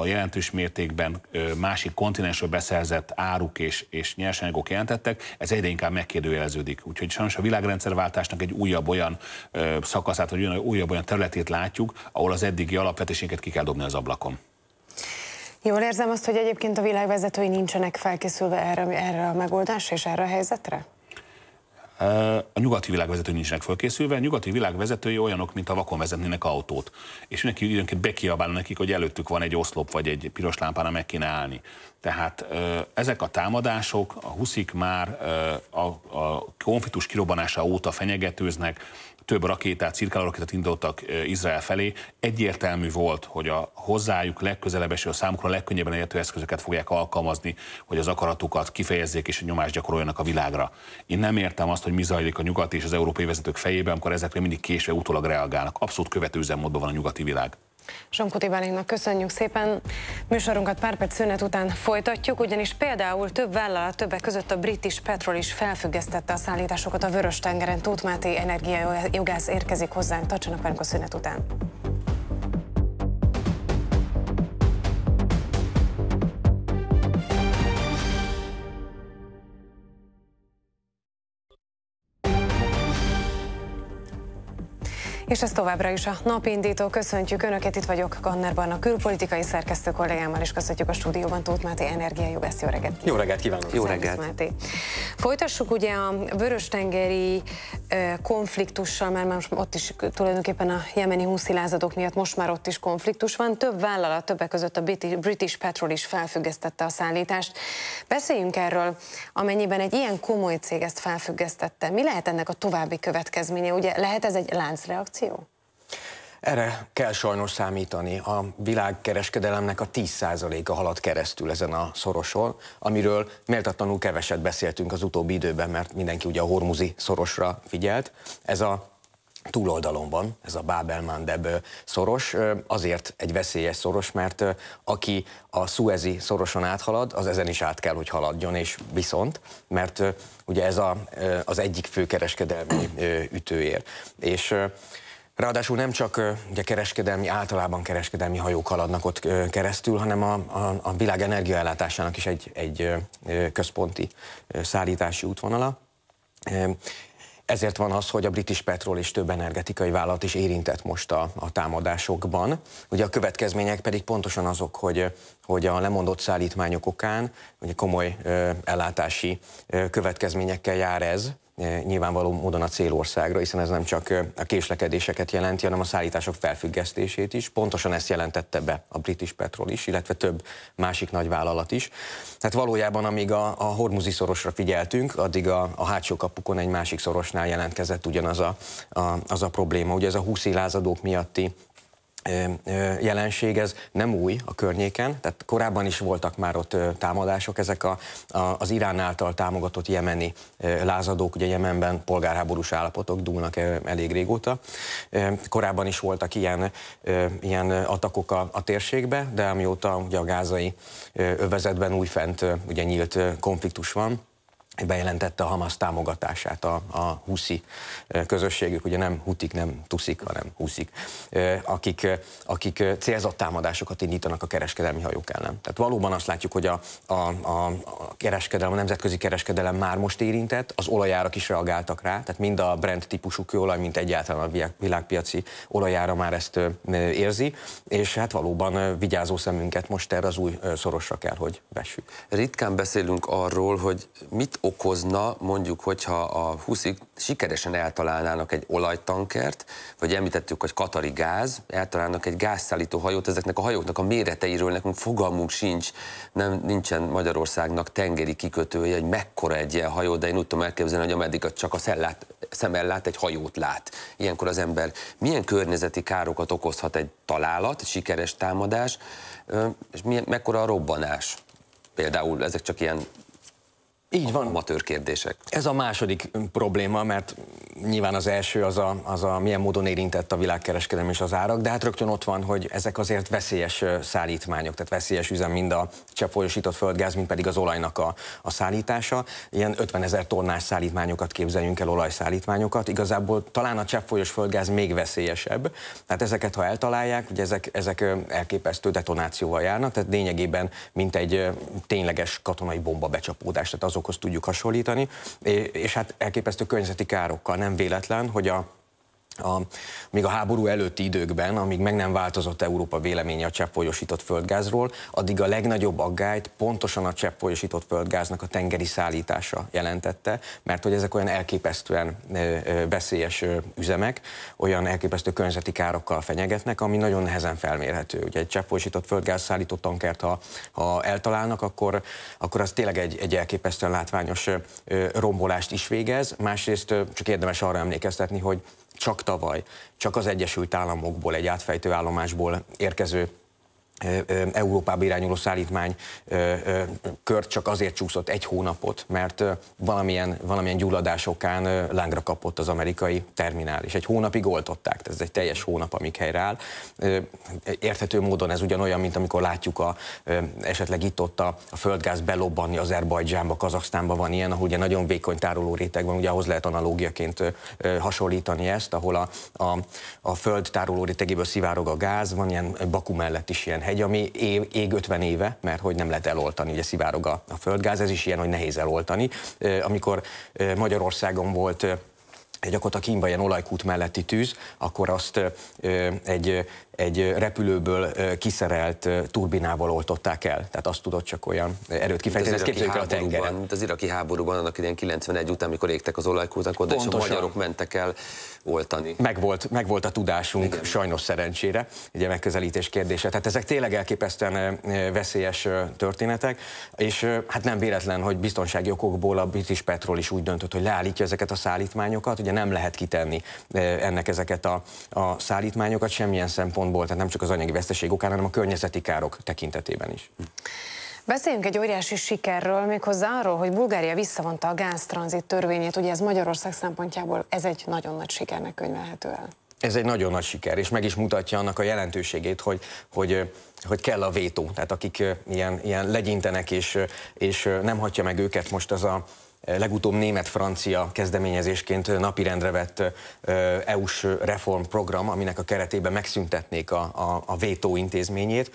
D: a jelentős mértékben másik kontinensről beszerzett áruk és, és nyersanyagok jelentettek, ez egyre inkább megkérdőjeleződik. Úgyhogy sajnos a világrendszerváltásnak egy újabb olyan szakaszát, vagy újabb olyan területét látjuk, ahol az eddigi alapvetéséket ki kell dobni az ablakon.
A: Jól érzem azt, hogy egyébként a világvezetői nincsenek felkészülve erre, erre a megoldásra és erre a helyzetre?
D: A nyugati világvezető nincsenek fölkészülve, a nyugati világvezetői olyanok, mint a vakon vezetnének autót. És mindenki időnként bekiabál nekik, hogy előttük van egy oszlop vagy egy piros lámpára meg kéne állni. Tehát ezek a támadások, a huszik már a, a konfliktus kirobbanása óta fenyegetőznek, több rakétát, cirkáló rakétát indítottak Izrael felé. Egyértelmű volt, hogy a hozzájuk legközelebb eső, a számukra legkönnyebben érhető eszközöket fogják alkalmazni, hogy az akaratukat kifejezzék és nyomást gyakoroljanak a világra. Én nem értem azt, hogy mi zajlik a nyugati és az európai vezetők fejében, amikor ezekre mindig késve utólag reagálnak. Abszolút követőzemmódban van a nyugati világ.
A: Somkuti Bálinknak köszönjük szépen. Műsorunkat pár perc szünet után folytatjuk, ugyanis például több vállalat többek között a British Petrol is felfüggesztette a szállításokat a Vörös-tengeren. Tóth Máté energiajogász érkezik hozzánk. Tartsanak velünk a szünet után. És ez továbbra is a napindító. Köszöntjük Önöket, itt vagyok Ganner Barna külpolitikai szerkesztő kollégámmal, és köszöntjük a stúdióban Tóth Máté Energia Jó reggelt!
E: Jó reggelt kívánok! Jó reggelt! Máté.
A: Folytassuk ugye a vöröstengeri konfliktussal, mert már ott is tulajdonképpen a jemeni húszilázadok miatt most már ott is konfliktus van. Több vállalat, többek között a British Petrol is felfüggesztette a szállítást. Beszéljünk erről, amennyiben egy ilyen komoly cég ezt felfüggesztette. Mi lehet ennek a további következménye? Ugye lehet ez egy láncreakció? recesszió?
E: Erre kell sajnos számítani. A világkereskedelemnek a 10%-a halad keresztül ezen a szorosol, amiről méltatlanul keveset beszéltünk az utóbbi időben, mert mindenki ugye a hormuzi szorosra figyelt. Ez a túloldalon van, ez a babel mandeb szoros, azért egy veszélyes szoros, mert aki a szuezi szoroson áthalad, az ezen is át kell, hogy haladjon, és viszont, mert ugye ez a, az egyik fő kereskedelmi ütőér. És Ráadásul nem csak ugye, kereskedelmi, általában kereskedelmi hajók haladnak ott keresztül, hanem a, a, a világ energiaellátásának is egy, egy központi szállítási útvonala. Ezért van az, hogy a British Petrol és több energetikai vállalat is érintett most a, a támadásokban. Ugye a következmények pedig pontosan azok, hogy, hogy a lemondott szállítmányok okán ugye komoly ö, ellátási ö, következményekkel jár ez. E, nyilvánvaló módon a célországra, hiszen ez nem csak e, a késlekedéseket jelenti, hanem a szállítások felfüggesztését is. Pontosan ezt jelentette be a British Petrol is, illetve több másik nagy vállalat is. Tehát valójában amíg a, a Hormuzi szorosra figyeltünk, addig a, a hátsó kapukon egy másik szorosnál jelentkezett ugyanaz a, a, az a probléma. Ugye ez a 20 lázadók miatti jelenség, ez nem új a környéken, tehát korábban is voltak már ott támadások, ezek a, a, az Irán által támogatott jemeni lázadók, ugye Jemenben polgárháborús állapotok dúlnak elég régóta, korábban is voltak ilyen, ilyen atakok a, a térségbe, de amióta ugye a gázai övezetben újfent ugye nyílt konfliktus van, bejelentette a Hamas támogatását a, a huszi közösségük, ugye nem hutik, nem tuszik, hanem huszik, akik, akik célzott támadásokat indítanak a kereskedelmi hajók ellen. Tehát valóban azt látjuk, hogy a, a, a, kereskedelem, a nemzetközi kereskedelem már most érintett, az olajárak is reagáltak rá, tehát mind a Brent típusú kőolaj, mint egyáltalán a világpiaci olajára már ezt érzi, és hát valóban vigyázó szemünket most erre az új szorosra kell, hogy vessük. Ritkán beszélünk
C: arról, hogy mit okozna, mondjuk, hogyha a huszik sikeresen eltalálnának egy olajtankert, vagy említettük, hogy katari gáz, eltalálnak egy gázszállító hajót, ezeknek a hajóknak a méreteiről nekünk fogalmunk sincs, nem nincsen Magyarországnak tengeri kikötője, hogy mekkora egy ilyen hajó, de én úgy tudom elképzelni, hogy ameddig csak a szellát, szemellát egy hajót lát. Ilyenkor az ember milyen környezeti károkat okozhat egy találat, egy sikeres támadás, és milyen, mekkora a robbanás? Például ezek csak ilyen így van. Amatőr kérdések.
E: Ez a második mm, probléma, mert nyilván az első az a, az a milyen módon érintett a világkereskedelem és az árak, de hát rögtön ott van, hogy ezek azért veszélyes szállítmányok, tehát veszélyes üzem mind a cseppfolyósított földgáz, mint pedig az olajnak a, a szállítása. Ilyen 50 ezer tonnás szállítmányokat képzeljünk el, olajszállítmányokat. Igazából talán a cseppfolyós földgáz még veszélyesebb. Tehát ezeket, ha eltalálják, ugye ezek, ezek elképesztő detonációval járnak, tehát lényegében mint egy tényleges katonai bomba becsapódás. Tehát azok áldozatokhoz tudjuk hasonlítani, és hát elképesztő környezeti károkkal. Nem véletlen, hogy a a, még a háború előtti időkben, amíg meg nem változott Európa véleménye a cseppfolyósított földgázról, addig a legnagyobb aggályt pontosan a cseppfolyósított földgáznak a tengeri szállítása jelentette, mert hogy ezek olyan elképesztően veszélyes üzemek, olyan elképesztő környezeti károkkal fenyegetnek, ami nagyon nehezen felmérhető. Ugye egy cseppfolyósított földgáz szállító tankert, ha, ha eltalálnak, akkor, akkor az tényleg egy, egy elképesztően látványos rombolást is végez. Másrészt csak érdemes arra emlékeztetni, hogy csak tavaly, csak az Egyesült Államokból, egy átfejtő állomásból érkező Európába irányuló szállítmány kört csak azért csúszott egy hónapot, mert valamilyen, valamilyen gyulladás okán lángra kapott az amerikai terminális. egy hónapig oltották, ez egy teljes hónap, amíg helyreáll. Érthető módon ez ugyanolyan, mint amikor látjuk a, esetleg itt ott a, a földgáz belobbanni Azerbajdzsánba, Kazaksztánba van ilyen, ahol ugye nagyon vékony tároló réteg van, ugye ahhoz lehet analógiaként hasonlítani ezt, ahol a, a, a föld tároló rétegéből szivárog a gáz, van ilyen Baku mellett is ilyen hegy, ami év, ég 50 éve, mert hogy nem lehet eloltani, ugye szivárog a, a földgáz, ez is ilyen, hogy nehéz eloltani. Amikor Magyarországon volt gyakorlatilag kínba ilyen olajkút melletti tűz, akkor azt egy egy repülőből kiszerelt turbinával oltották el. Tehát azt tudott csak olyan erőt kifejteni, Ez képzeljük el a tengeren.
C: Mint az iraki háborúban, annak idén 91 után, amikor égtek az olajkútak,
E: oda a magyarok mentek el oltani. Megvolt, megvolt a tudásunk, Igen. sajnos szerencsére, ugye megközelítés kérdése. Tehát ezek tényleg elképesztően veszélyes történetek, és hát nem véletlen, hogy biztonsági okokból a British Petrol is úgy döntött, hogy leállítja ezeket a szállítmányokat, ugye nem lehet kitenni ennek ezeket a, a szállítmányokat semmilyen szempont szempontból, tehát nem csak az anyagi veszteség okán, hanem a környezeti károk tekintetében is.
A: Beszéljünk egy óriási sikerről, méghozzá arról, hogy Bulgária visszavonta a gáztranzit törvényét. Ugye ez Magyarország szempontjából ez egy nagyon nagy sikernek könyvelhető el.
E: Ez egy nagyon nagy siker, és meg is mutatja annak a jelentőségét, hogy, hogy, hogy kell a vétó. Tehát akik ilyen, ilyen legyintenek, és, és nem hagyja meg őket most az a, legutóbb német-francia kezdeményezésként napirendre vett EU-s reformprogram, aminek a keretében megszüntetnék a, a, a vétó intézményét,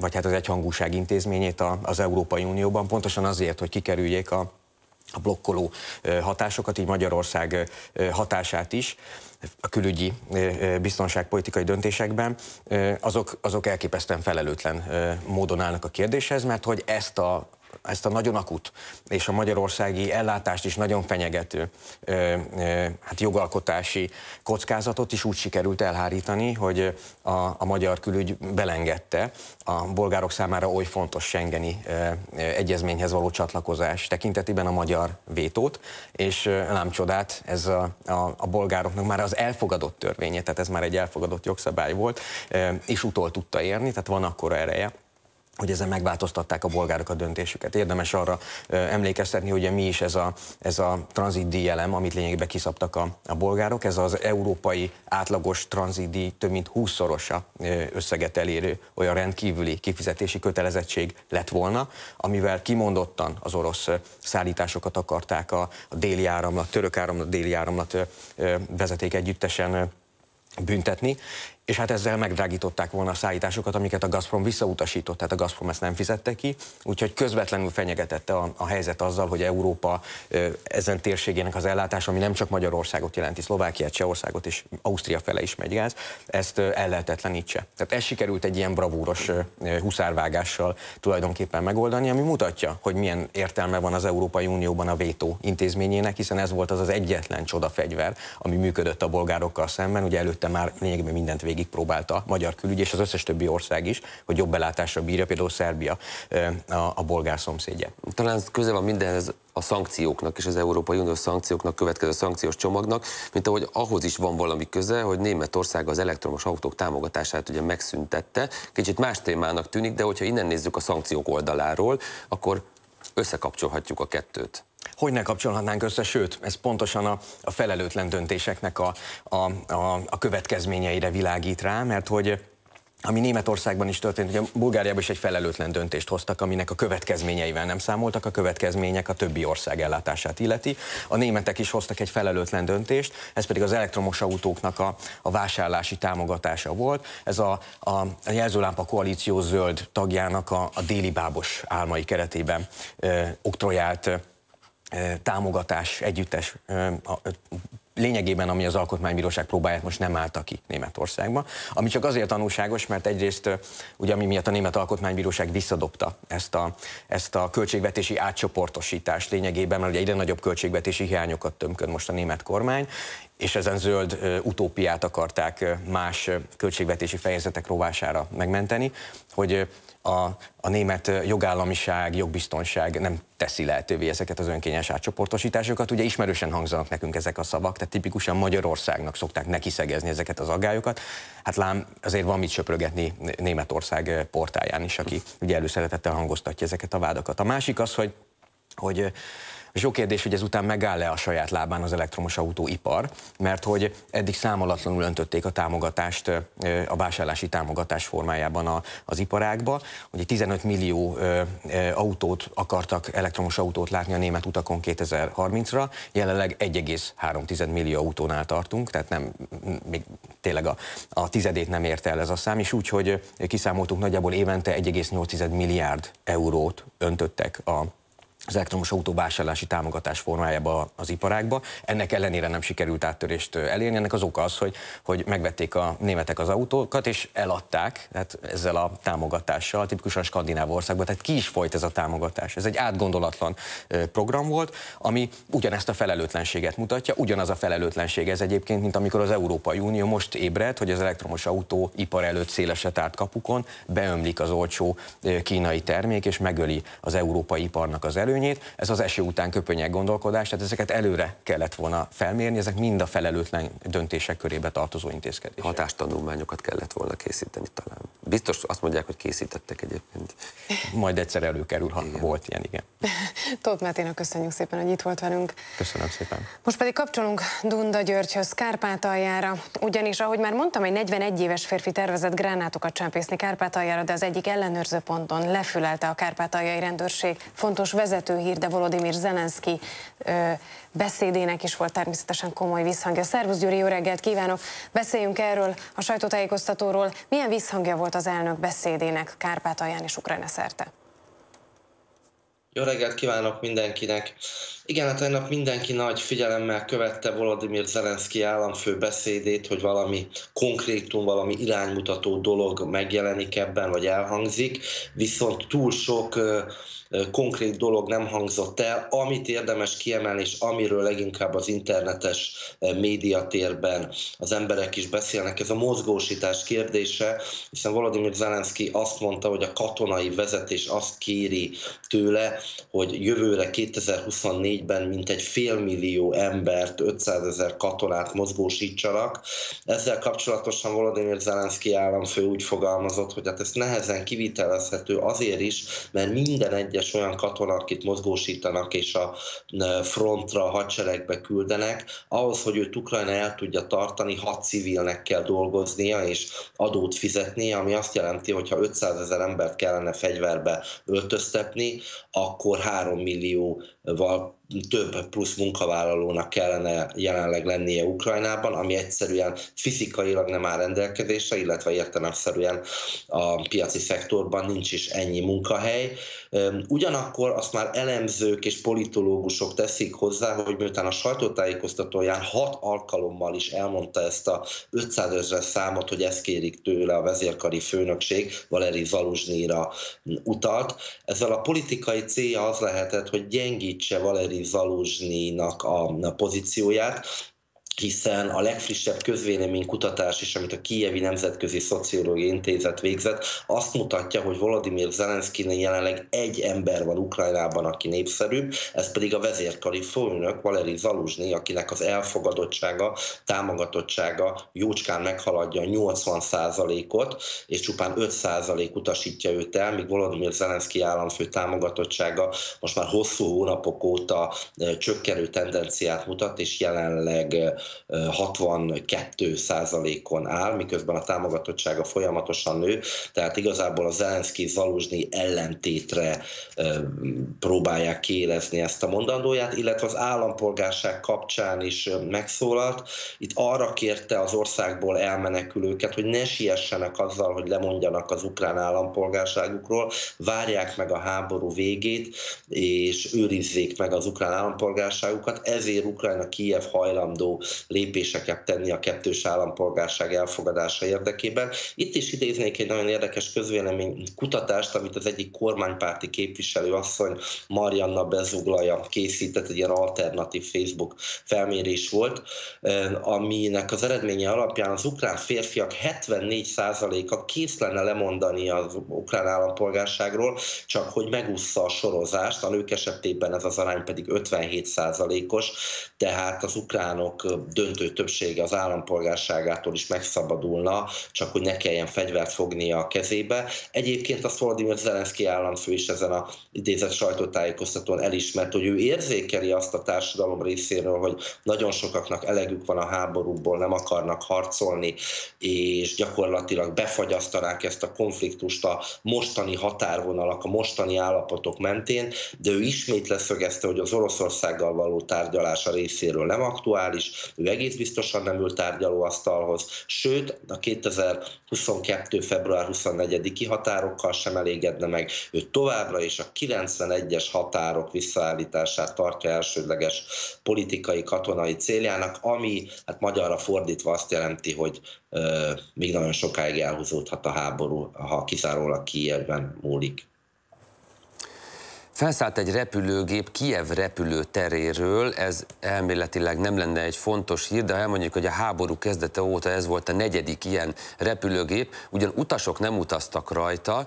E: vagy hát az egyhangúság intézményét az Európai Unióban, pontosan azért, hogy kikerüljék a a blokkoló hatásokat, így Magyarország hatását is a külügyi biztonságpolitikai döntésekben, azok, azok elképesztően felelőtlen módon állnak a kérdéshez, mert hogy ezt a ezt a nagyon akut és a magyarországi ellátást is nagyon fenyegető ö, ö, hát jogalkotási kockázatot is úgy sikerült elhárítani, hogy a, a magyar külügy belengedte a bolgárok számára oly fontos Schengeni ö, egyezményhez való csatlakozás tekintetében a magyar vétót, és nem csodát, ez a, a, a bolgároknak már az elfogadott törvénye, tehát ez már egy elfogadott jogszabály volt, és utol tudta érni, tehát van akkora ereje, hogy ezen megváltoztatták a bolgárok a döntésüket. Érdemes arra ö, emlékeztetni, hogy mi is ez a, ez a tranzitdíjelem, amit lényegében kiszabtak a, a bolgárok, ez az európai átlagos tranzitdíj több mint 20-szorosa összeget elérő olyan rendkívüli kifizetési kötelezettség lett volna, amivel kimondottan az orosz szállításokat akarták a, a déli áramlat, török áramlat, déli áramlat ö, ö, vezeték együttesen büntetni, és hát ezzel megdrágították volna a szállításokat, amiket a Gazprom visszautasított, tehát a Gazprom ezt nem fizette ki, úgyhogy közvetlenül fenyegetette a, a helyzet azzal, hogy Európa ezen térségének az ellátása, ami nem csak Magyarországot jelenti, Szlovákiát, Csehországot és Ausztria fele is megy gáz, ezt ellehetetlenítse. Tehát ez sikerült egy ilyen bravúros huszárvágással tulajdonképpen megoldani, ami mutatja, hogy milyen értelme van az Európai Unióban a vétó intézményének, hiszen ez volt az az egyetlen csodafegyver, ami működött a bolgárokkal szemben, ugye előtte már lényegében mindent végig végigpróbálta magyar külügy és az összes többi ország is, hogy jobb belátásra bírja, például Szerbia a, a bolgár szomszédje.
C: Talán közel van mindenhez a szankcióknak és az Európai Uniós szankcióknak következő szankciós csomagnak, mint ahogy ahhoz is van valami köze, hogy Németország az elektromos autók támogatását ugye megszüntette. Kicsit más témának tűnik, de hogyha innen nézzük a szankciók oldaláról, akkor összekapcsolhatjuk a kettőt.
E: Hogy ne kapcsolhatnánk össze, sőt, ez pontosan a, a felelőtlen döntéseknek a, a, a, a következményeire világít rá, mert hogy ami Németországban is történt, ugye Bulgáriában is egy felelőtlen döntést hoztak, aminek a következményeivel nem számoltak, a következmények a többi ország ellátását illeti. A németek is hoztak egy felelőtlen döntést, ez pedig az elektromos autóknak a, a vásárlási támogatása volt. Ez a, a, a jelzőlámpa koalíció zöld tagjának a, a déli bábos álmai keretében ö, oktrojált támogatás együttes lényegében, ami az alkotmánybíróság próbáját most nem állta ki Németországban, ami csak azért tanulságos, mert egyrészt ugye ami miatt a Német Alkotmánybíróság visszadobta ezt a, ezt a költségvetési átcsoportosítást lényegében, mert ugye egyre nagyobb költségvetési hiányokat tömköd most a német kormány, és ezen zöld utópiát akarták más költségvetési fejezetek rovására megmenteni, hogy a, a német jogállamiság, jogbiztonság nem teszi lehetővé ezeket az önkényes átcsoportosításokat. Ugye ismerősen hangzanak nekünk ezek a szavak, tehát tipikusan Magyarországnak szokták nekiszegezni ezeket az aggályokat. Hát lám, azért van mit söprögetni Németország portáján is, aki ugye előszeretettel hangoztatja ezeket a vádakat. A másik az, hogy, hogy és jó kérdés, hogy ezután megáll-e a saját lábán az elektromos autóipar, mert hogy eddig számolatlanul öntötték a támogatást, a vásárlási támogatás formájában az iparágba. Ugye 15 millió autót akartak, elektromos autót látni a német utakon 2030-ra, jelenleg 1,3 millió autónál tartunk, tehát nem, még tényleg a, a tizedét nem érte el ez a szám, és úgy, hogy kiszámoltuk nagyjából évente 1,8 milliárd eurót öntöttek a az elektromos autóvásárlási támogatás formájába az iparágba. Ennek ellenére nem sikerült áttörést elérni. Ennek az oka az, hogy, hogy megvették a németek az autókat, és eladták tehát ezzel a támogatással, tipikusan Skandináv országban. Tehát ki is folyt ez a támogatás. Ez egy átgondolatlan program volt, ami ugyanezt a felelőtlenséget mutatja. Ugyanaz a felelőtlenség ez egyébként, mint amikor az Európai Unió most ébred, hogy az elektromos autó ipar előtt szélesett át kapukon, beömlik az olcsó kínai termék, és megöli az európai iparnak az előnyt előnyét, ez az eső után köpönyeg gondolkodás, tehát ezeket előre kellett volna felmérni, ezek mind a felelőtlen döntések körébe tartozó intézkedések. Hatástanulmányokat kellett volna készíteni talán. Biztos azt mondják, hogy készítettek egyébként. Majd egyszer előkerül, ha igen. volt ilyen, igen.
A: Tóth Máténak köszönjük szépen, hogy itt volt velünk.
E: Köszönöm szépen.
A: Most pedig kapcsolunk Dunda Györgyhöz, Kárpátaljára, ugyanis, ahogy már mondtam, egy 41 éves férfi tervezett gránátokat csempészni Kárpátaljára, de az egyik ellenőrző ponton lefülelte a kárpátaljai rendőrség fontos vezető vezető hír, de Volodymyr Zelenszky beszédének is volt természetesen komoly visszhangja. Szervusz Gyuri, jó reggelt kívánok! Beszéljünk erről a sajtótájékoztatóról. Milyen visszhangja volt az elnök beszédének Kárpátalján és Ukrajna szerte?
F: Jó reggelt kívánok mindenkinek! Igen, hát tegnap mindenki nagy figyelemmel követte Volodymyr Zelenszky államfő beszédét, hogy valami konkrétum, valami iránymutató dolog megjelenik ebben, vagy elhangzik, viszont túl sok konkrét dolog nem hangzott el, amit érdemes kiemelni, és amiről leginkább az internetes médiatérben az emberek is beszélnek, ez a mozgósítás kérdése, hiszen Volodymyr Zelenszky azt mondta, hogy a katonai vezetés azt kéri tőle, hogy jövőre 2024 24-ben mintegy félmillió embert, 500 ezer katonát mozgósítsanak. Ezzel kapcsolatosan Volodymyr Zelenszky államfő úgy fogalmazott, hogy hát ez nehezen kivitelezhető azért is, mert minden egyes olyan katona, akit mozgósítanak és a e, frontra, a hadseregbe küldenek, ahhoz, hogy őt Ukrajna el tudja tartani, hat civilnek kell dolgoznia és adót fizetnie, ami azt jelenti, hogy ha 500 ezer embert kellene fegyverbe öltöztetni, akkor 3 millió val több plusz munkavállalónak kellene jelenleg lennie Ukrajnában, ami egyszerűen fizikailag nem áll rendelkezésre, illetve értelemszerűen a piaci szektorban nincs is ennyi munkahely, Ugyanakkor azt már elemzők és politológusok teszik hozzá, hogy miután a sajtótájékoztatóján hat alkalommal is elmondta ezt a 500 ezres számot, hogy ezt kérik tőle a vezérkari főnökség, Valeri Zaluzsnyira utalt. Ezzel a politikai célja az lehetett, hogy gyengítse Valeri Zaluzsnynak a pozícióját, hiszen a legfrissebb közvéleménykutatás is, amit a Kijevi Nemzetközi Szociológiai Intézet végzett, azt mutatja, hogy Volodymyr Zelenszkinél jelenleg egy ember van Ukrajnában, aki népszerűbb, ez pedig a vezérkari főnök Valeri Zaluzsni, akinek az elfogadottsága, támogatottsága jócskán meghaladja 80%-ot, és csupán 5% utasítja őt el, míg Volodymyr Zelenszki államfő támogatottsága most már hosszú hónapok óta eh, csökkenő tendenciát mutat, és jelenleg eh, 62 százalékon áll, miközben a támogatottsága folyamatosan nő, tehát igazából a Zelenszky Zaluzsni ellentétre próbálják kiélezni ezt a mondandóját, illetve az állampolgárság kapcsán is megszólalt. Itt arra kérte az országból elmenekülőket, hogy ne siessenek azzal, hogy lemondjanak az ukrán állampolgárságukról, várják meg a háború végét, és őrizzék meg az ukrán állampolgárságukat. Ezért Ukrajna Kiev hajlandó lépéseket tenni a kettős állampolgárság elfogadása érdekében. Itt is idéznék egy nagyon érdekes közvélemény kutatást, amit az egyik kormánypárti képviselő asszony Marianna Bezuglaja készített, egy ilyen alternatív Facebook felmérés volt, aminek az eredménye alapján az ukrán férfiak 74%-a kész lenne lemondani az ukrán állampolgárságról, csak hogy megúszza a sorozást, a nők esetében ez az arány pedig 57%-os, tehát az ukránok döntő többsége az állampolgárságától is megszabadulna, csak hogy ne kelljen fegyvert fognia a kezébe. Egyébként a Volodymyr Zelenszky államfő is ezen a idézett sajtótájékoztatón elismert, hogy ő érzékeli azt a társadalom részéről, hogy nagyon sokaknak elegük van a háborúból, nem akarnak harcolni, és gyakorlatilag befagyasztanák ezt a konfliktust a mostani határvonalak, a mostani állapotok mentén, de ő ismét leszögezte, hogy az Oroszországgal való tárgyalása részéről nem aktuális, ő egész biztosan nem ül tárgyalóasztalhoz, sőt a 2022. február 24-i határokkal sem elégedne meg, ő továbbra is a 91-es határok visszaállítását tartja elsődleges politikai, katonai céljának, ami hát magyarra fordítva azt jelenti, hogy euh, még nagyon sokáig elhúzódhat
C: a háború, ha kizárólag Kijevben múlik. Felszállt egy repülőgép Kiev repülőteréről, ez elméletileg nem lenne egy fontos hír, de elmondjuk, hogy a háború kezdete óta ez volt a negyedik ilyen repülőgép, ugyan utasok nem utaztak rajta,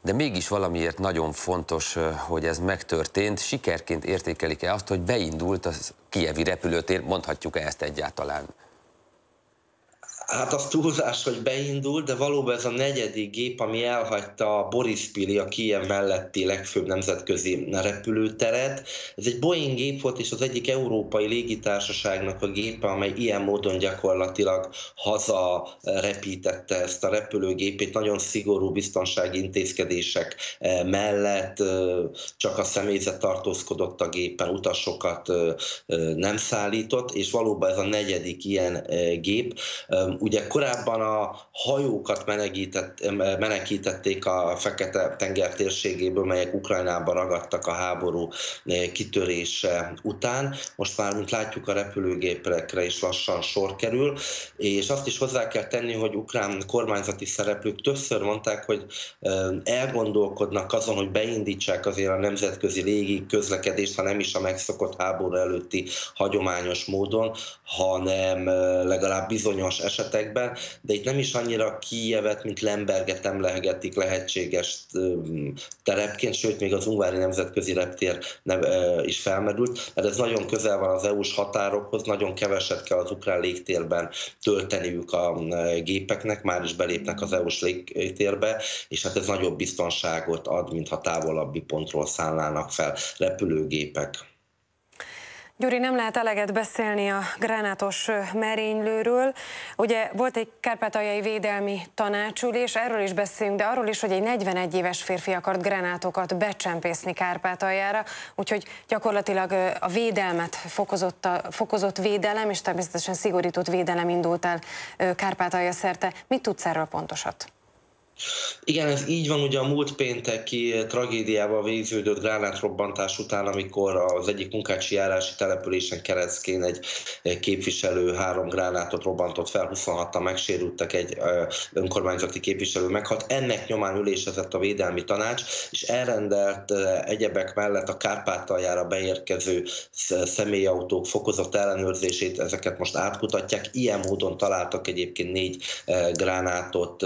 C: de mégis valamiért nagyon fontos, hogy ez megtörtént. Sikerként értékelik-e azt, hogy beindult a kievi repülőtér, mondhatjuk-e ezt egyáltalán?
F: Hát az túlzás, hogy beindul, de valóban ez a negyedik gép, ami elhagyta a Borispili, a Kiev melletti legfőbb nemzetközi repülőteret. Ez egy Boeing gép volt, és az egyik európai légitársaságnak a gépe, amely ilyen módon gyakorlatilag haza repítette ezt a repülőgépét, nagyon szigorú biztonsági intézkedések eh, mellett, eh, csak a személyzet tartózkodott a gépen, utasokat eh, nem szállított, és valóban ez a negyedik ilyen gép Ugye korábban a hajókat menekítették a fekete tenger térségéből, melyek Ukrajnában ragadtak a háború eh, kitörése után. Most már, mint látjuk, a repülőgépekre is lassan sor kerül, és azt is hozzá kell tenni, hogy ukrán kormányzati szereplők többször mondták, hogy eh, elgondolkodnak azon, hogy beindítsák azért a nemzetközi légi közlekedést, ha nem is a megszokott háború előtti hagyományos módon, hanem eh, legalább bizonyos esetek esetekben, de itt nem is annyira Kijevet, mint Lemberget emlegetik lehetséges terepként, sőt, még az Ungvári Nemzetközi Reptér is felmerült, mert ez nagyon közel van az EU-s határokhoz, nagyon keveset kell az ukrán légtérben tölteniük a gépeknek, már is belépnek az EU-s légtérbe, és hát ez nagyobb biztonságot ad, mint ha távolabbi pontról szállnának fel repülőgépek.
A: Gyuri, nem lehet eleget beszélni a gránátos merénylőről. Ugye volt egy kárpátaljai védelmi tanácsülés, erről is beszélünk, de arról is, hogy egy 41 éves férfi akart gránátokat becsempészni Kárpátaljára, úgyhogy gyakorlatilag a védelmet fokozott, a, fokozott védelem, és természetesen szigorított védelem indult el Kárpátalja szerte. Mit tudsz erről pontosat?
F: Igen, ez így van, ugye a múlt pénteki tragédiával végződött gránátrobbantás után, amikor az egyik munkácsi járási településen keresztén egy képviselő három gránátot robbantott fel, 26-an megsérültek, egy önkormányzati képviselő meghalt. Ennek nyomán ülésezett a védelmi tanács, és elrendelt egyebek mellett a Kárpátaljára beérkező személyautók fokozott ellenőrzését, ezeket most átkutatják. Ilyen módon találtak egyébként négy gránátot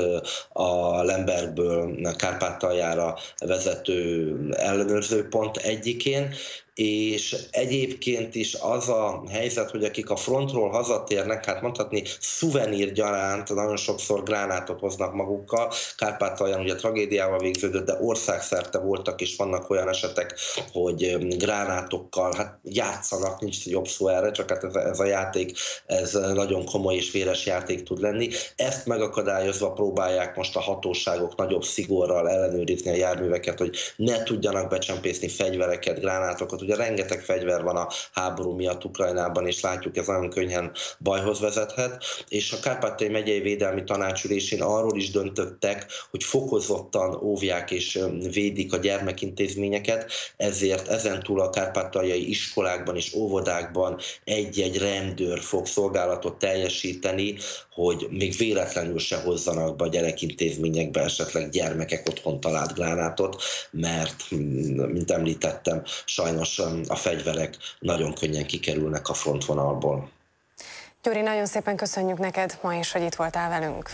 F: a a Lembergből Kárpátaljára vezető ellenőrzőpont egyikén, és egyébként is az a helyzet, hogy akik a frontról hazatérnek, hát mondhatni gyaránt nagyon sokszor gránátot hoznak magukkal. Kárpátalján ugye tragédiával végződött, de országszerte voltak és vannak olyan esetek, hogy gránátokkal hát játszanak, nincs jobb szó erre, csak hát ez a, ez a játék, ez nagyon komoly és véres játék tud lenni. Ezt megakadályozva próbálják most a hatóságok nagyobb szigorral ellenőrizni a járműveket, hogy ne tudjanak becsempészni fegyvereket, gránátokat, ugye rengeteg fegyver van a háború miatt Ukrajnában, és látjuk, ez nagyon könnyen bajhoz vezethet, és a Kárpátai megyei védelmi tanácsülésén arról is döntöttek, hogy fokozottan óvják és um, védik a gyermekintézményeket, ezért ezen túl a kárpátaljai iskolákban és óvodákban egy-egy rendőr fog szolgálatot teljesíteni, hogy még véletlenül se hozzanak be a gyerekintézményekbe esetleg gyermekek otthon talált gránátot, mert, mm, mint említettem, sajnos a fegyverek nagyon könnyen kikerülnek a frontvonalból.
A: Gyuri, nagyon szépen köszönjük neked ma is, hogy itt voltál velünk.